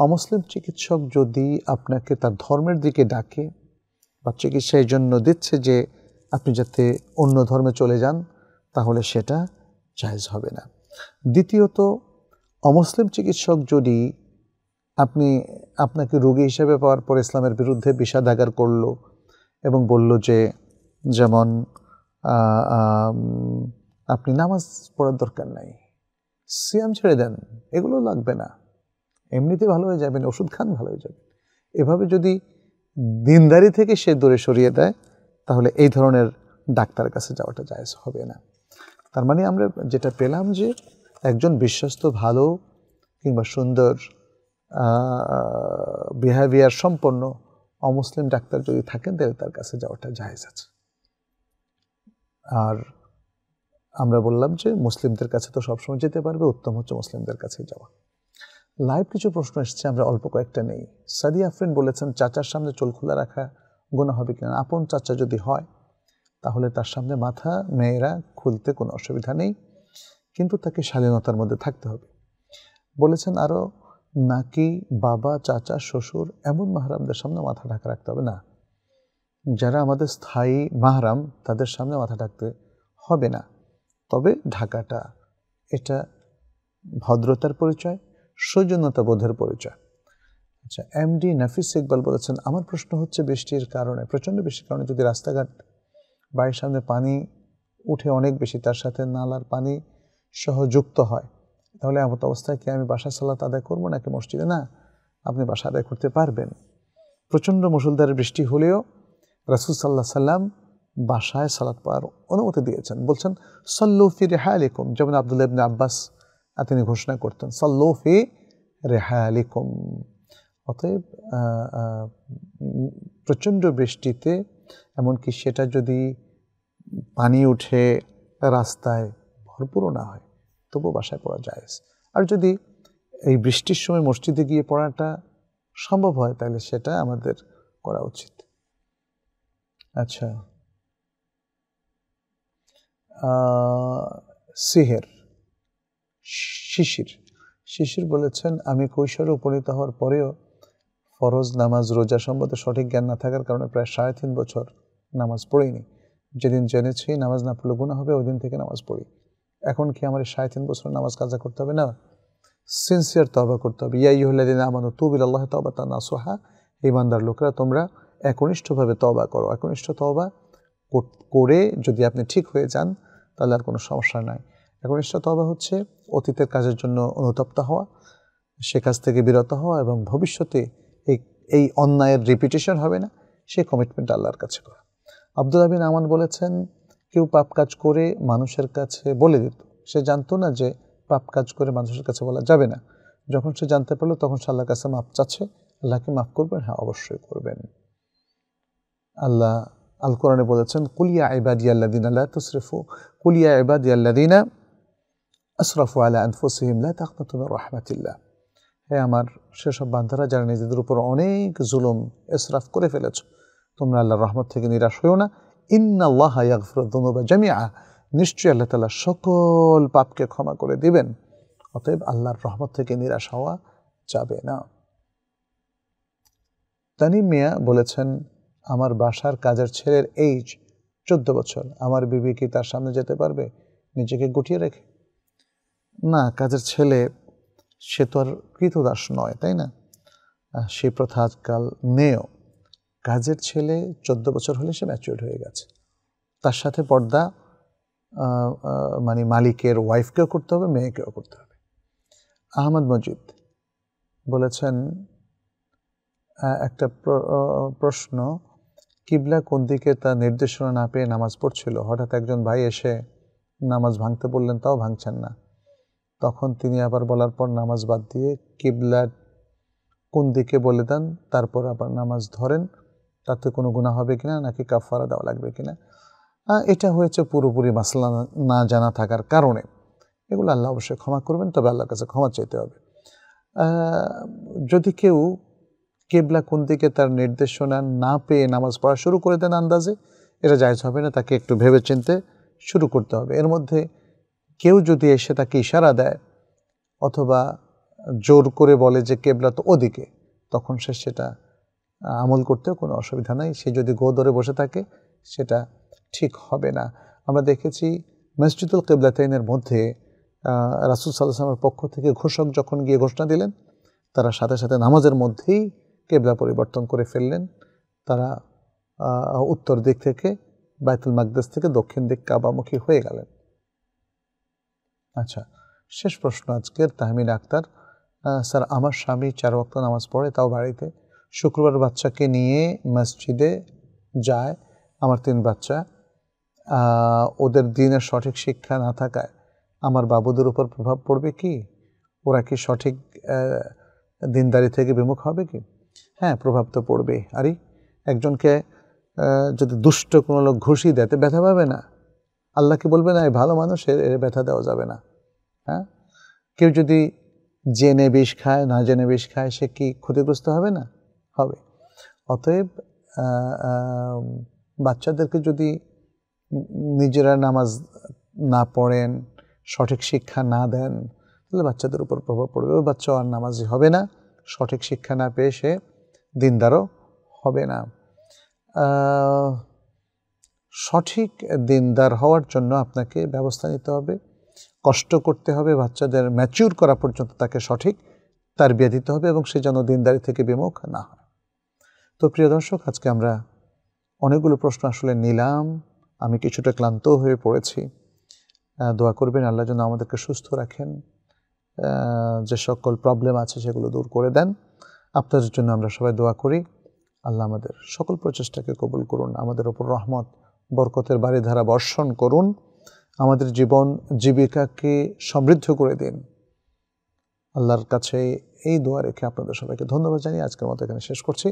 S1: অমুসলিম চিকিৎসক যদি আপনাকে তার ধর্মের দিকে ডাকে বা চিকিৎসা এই জন্য দিচ্ছে যে আপনি যাতে অন্য ধর্মে চলে যান তাহলে সেটা জায়জ হবে না দ্বিতীয়ত অমুসলিম চিকিৎসক যদি আপনি আপনাকে রোগী হিসেবে পাওয়ার পর ইসলামের বিরুদ্ধে বিষাদাগার করলো এবং বলল যে যেমন আপনি নামাজ পড়ার দরকার নাই সিয়াম ছেড়ে দেন এগুলো লাগবে না এমনিতে ভালো হয়ে যাবেন ওষুধ খান ভালো হয়ে যাবেন এভাবে যদি দিনদারি থেকে সে দূরে সরিয়ে দেয় তাহলে এই ধরনের ডাক্তার কাছে যাওয়াটা জায়জ হবে না তার মানে আমরা যেটা পেলাম যে একজন বিশ্বস্ত ভালো কিংবা সুন্দর বিহেভিয়ার সম্পন্ন অমুসলিম ডাক্তার যদি থাকেন তাহলে তার কাছে যাওয়াটা জাহেজ আছে আর আমরা বললাম যে মুসলিমদের কাছে তো সবসময় যেতে পারবে উত্তম হচ্ছে মুসলিমদের কাছে যাওয়া লাইভ কিছু প্রশ্ন এসছে আমরা অল্প কয়েকটা নেই সাদি আফরিন বলেছেন চাচার সামনে চুল খোলা রাখা গোনা হবে কিনা আপন চাচা যদি হয় তাহলে তার সামনে মাথা মেয়েরা খুলতে কোনো অসুবিধা নেই কিন্তু তাকে স্বাধীনতার মধ্যে থাকতে হবে বলেছেন আরও নাকি বাবা চাচা শ্বশুর এমন মাহারামদের সামনে মাথা ঢাকা রাখতে হবে না যারা আমাদের স্থায়ী মাহারাম তাদের সামনে মাথা ঢাকতে হবে না তবে ঢাকাটা এটা ভদ্রতার পরিচয় সৌজন্যতা বোধের পরিচয় আচ্ছা এম ডি নাফিস ইকবাল বলেছেন আমার প্রশ্ন হচ্ছে বৃষ্টির কারণে প্রচণ্ড বৃষ্টির কারণে যদি রাস্তাঘাট বাড়ির সামনে পানি উঠে অনেক বেশি তার সাথে নালার পানি সহ যুক্ত হয় তাহলে এমত অবস্থায় কি আমি বাসা সালাত আদায় করবো নাকি মসজিদে না আপনি বাসা আদায় করতে পারবেন প্রচণ্ড মুসলধারে বৃষ্টি হলেও রাসুল সাল্লাহ সাল্লাম বাসায় সালাত পাওয়ার অনুমতি দিয়েছেন বলছেন ফি রেহা আলিকুম যেমন আবদুল্লাহ আব্বাস তিনি ঘোষণা করতেন ফি রেহা আলিকুম অতএব প্রচণ্ড বৃষ্টিতে এমনকি সেটা যদি পানি উঠে রাস্তায় ভরপুরও না হয় তবু বাসায় পড়া যায় আর যদি এই বৃষ্টির সময় মসজিদে গিয়ে পড়াটা সম্ভব হয় তাহলে সেটা আমাদের করা উচিত আচ্ছা সিহের শিশির শিশির বলেছেন আমি কৈশোরে উপনীত হওয়ার পরেও ফরজ নামাজ রোজা সম্বন্ধে সঠিক জ্ঞান না থাকার কারণে প্রায় সাড়ে তিন বছর নামাজ পড়িনি যেদিন জেনেছি নামাজ না পড়লে গুণা হবে ওই দিন থেকে নামাজ পড়ি এখন কি আমার এই সাড়ে তিন বছর নামাজ কাজা করতে হবে না সিনসিয়ার তবা করতে হবে ইয়া ইহলাদিন আমানো তুবিল আল্লাহ তবা তা নাসোহা ইমানদার লোকরা তোমরা একনিষ্ঠভাবে তবা করো একনিষ্ঠ তবা করে যদি আপনি ঠিক হয়ে যান তাহলে আর কোনো সমস্যা নাই একনিষ্ঠ তবা হচ্ছে অতীতের কাজের জন্য অনুতপ্ত হওয়া সে কাজ থেকে বিরত হওয়া এবং ভবিষ্যতে এই অন্যায়ের রিপিটেশন হবে না সে কমিটমেন্ট আল্লাহর কাছে করা আব্দুল আবিন আমান বলেছেন কেউ পাপ কাজ করে মানুষের কাছে বলে দিত সে জানতো না যে পাপ কাজ করে মানুষের কাছে বলা যাবে না যখন সে জানতে পারলো তখন সে আল্লাহর কাছে মাপ চাচ্ছে আল্লাহকে মাফ করবেন হ্যাঁ অবশ্যই করবেন আল্লাহ আল কোরআনে বলেছেন কুলিয়া ইবাদিয়াল্লাদিন আল্লাহ তুসরেফু কুলিয়া ইবাদিয়াল্লাদিনা আসরফু আল্লাহ আনফুসিহিম লা তাকনাতু মির রাহমাতিল্লাহ হে আমার সেসব বান্ধারা যারা নিজেদের উপর অনেক জুলুম এসরাফ করে ফেলেছ তোমরা আল্লাহর রহমত থেকে নিরাশ হইও না ইন্নাল্লাহ ইয়াগফিরুদ্দুনুবা নিশ্চয়ই আল্লাহ তাআলা সকল পাপকে ক্ষমা করে দিবেন অতএব আল্লাহর রহমত থেকে নিরাশ হওয়া যাবে না তানিম মিয়া বলেছেন আমার বাসার কাজের ছেলের এইজ চোদ্দ বছর আমার বিবি কি তার সামনে যেতে পারবে নিজেকে গুটিয়ে রেখে না কাজের ছেলে সে তো আর কৃতদাস নয় তাই না সেই প্রথা আজকাল নেও কাজের ছেলে চোদ্দ বছর হলে সে ম্যাচিউর হয়ে গেছে তার সাথে পর্দা মানে মালিকের ওয়াইফকেও করতে হবে মেয়েকেও করতে হবে আহমদ মজিদ বলেছেন একটা প্রশ্ন কিবলা কোন দিকে তা নির্দেশনা না পেয়ে নামাজ পড়ছিল হঠাৎ একজন ভাই এসে নামাজ ভাঙতে বললেন তাও ভাঙছেন না তখন তিনি আবার বলার পর নামাজ বাদ দিয়ে কিবলার কোন দিকে বলে দেন তারপর আবার নামাজ ধরেন তাতে কোনো গুণা হবে কিনা নাকি কাফারা দেওয়া লাগবে কিনা এটা হয়েছে পুরোপুরি মাসলা না জানা থাকার কারণে এগুলো আল্লাহ অবশ্যই ক্ষমা করবেন তবে আল্লাহর কাছে ক্ষমা চাইতে হবে যদি কেউ কেবলা কোন দিকে তার নির্দেশনা না পেয়ে নামাজ পড়া শুরু করে দেন আন্দাজে এটা জায়জ হবে না তাকে একটু ভেবে চিনতে শুরু করতে হবে এর মধ্যে কেউ যদি এসে তাকে ইশারা দেয় অথবা জোর করে বলে যে কেবলা তো ওদিকে তখন সে সেটা আমল করতেও কোনো অসুবিধা নাই সে যদি গো ধরে বসে থাকে সেটা ঠিক হবে না আমরা দেখেছি মসজিদুল কেবলাতাইনের মধ্যে রাসুল সাল্লামের পক্ষ থেকে ঘোষক যখন গিয়ে ঘোষণা দিলেন তারা সাথে সাথে নামাজের মধ্যেই কেবলা পরিবর্তন করে ফেললেন তারা উত্তর দিক থেকে বাইতুল মাগদেশ থেকে দক্ষিণ দিক কাবামুখী হয়ে গেলেন আচ্ছা শেষ প্রশ্ন আজকের তাহমিদ আক্তার স্যার আমার স্বামী চার ওয়াক্ত নামাজ পড়ে তাও বাড়িতে শুক্রবার বাচ্চাকে নিয়ে মসজিদে যায় আমার তিন বাচ্চা ওদের দিনের সঠিক শিক্ষা না থাকায় আমার বাবুদের উপর প্রভাব পড়বে কি ওরা কি সঠিক দিনদারি থেকে বিমুখ হবে কি হ্যাঁ প্রভাব তো পড়বে আরই একজনকে যদি দুষ্ট কোনো লোক ঘুষি দেয় তো ব্যথা পাবে না আল্লাহকে বলবে না এই ভালো মানুষের এর ব্যথা দেওয়া যাবে না হ্যাঁ কেউ যদি জেনে বিষ খায় না জেনে বিষ খায় সে কি ক্ষতিগ্রস্ত হবে না হবে অতএব বাচ্চাদেরকে যদি নিজেরা নামাজ না পড়েন সঠিক শিক্ষা না দেন তাহলে বাচ্চাদের উপর প্রভাব পড়বে ওই বাচ্চা আর নামাজই হবে না সঠিক শিক্ষা না পেয়ে সে দিনদারও হবে না সঠিক দিনদার হওয়ার জন্য আপনাকে ব্যবস্থা নিতে হবে কষ্ট করতে হবে বাচ্চাদের ম্যাচিউর করা পর্যন্ত তাকে সঠিক তার বিয়ে দিতে হবে এবং সে যেন দিনদারি থেকে বিমুখ না হয় তো প্রিয় দর্শক আজকে আমরা অনেকগুলো প্রশ্ন আসলে নিলাম আমি কিছুটা ক্লান্ত হয়ে পড়েছি দোয়া করবেন আল্লাহ যেন আমাদেরকে সুস্থ রাখেন যে সকল প্রবলেম আছে সেগুলো দূর করে দেন আপনাদের জন্য আমরা সবাই দোয়া করি আল্লাহ আমাদের সকল প্রচেষ্টাকে কবুল করুন আমাদের ওপর রহমত বরকতের বাড়িধারা বর্ষণ করুন আমাদের জীবন জীবিকাকে সমৃদ্ধ করে দিন আল্লাহর কাছে এই দোয়া রেখে আপনাদের সবাইকে ধন্যবাদ জানিয়ে আজকের মতো এখানে শেষ করছি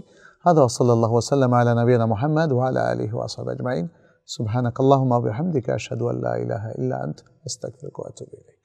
S1: আদা সাল্লাহ ওসাল্লাম আলা নবীনা মোহাম্মদ ওয়ালা আলী ওয়াসাব আজমাইন সুবহানাক আল্লাহুম্মা বিহামদিকা আশহাদু আল্লা ইলাহা ইল্লা আনত আস্তাগফিরুকা ওয়া আতুবু ইলাইক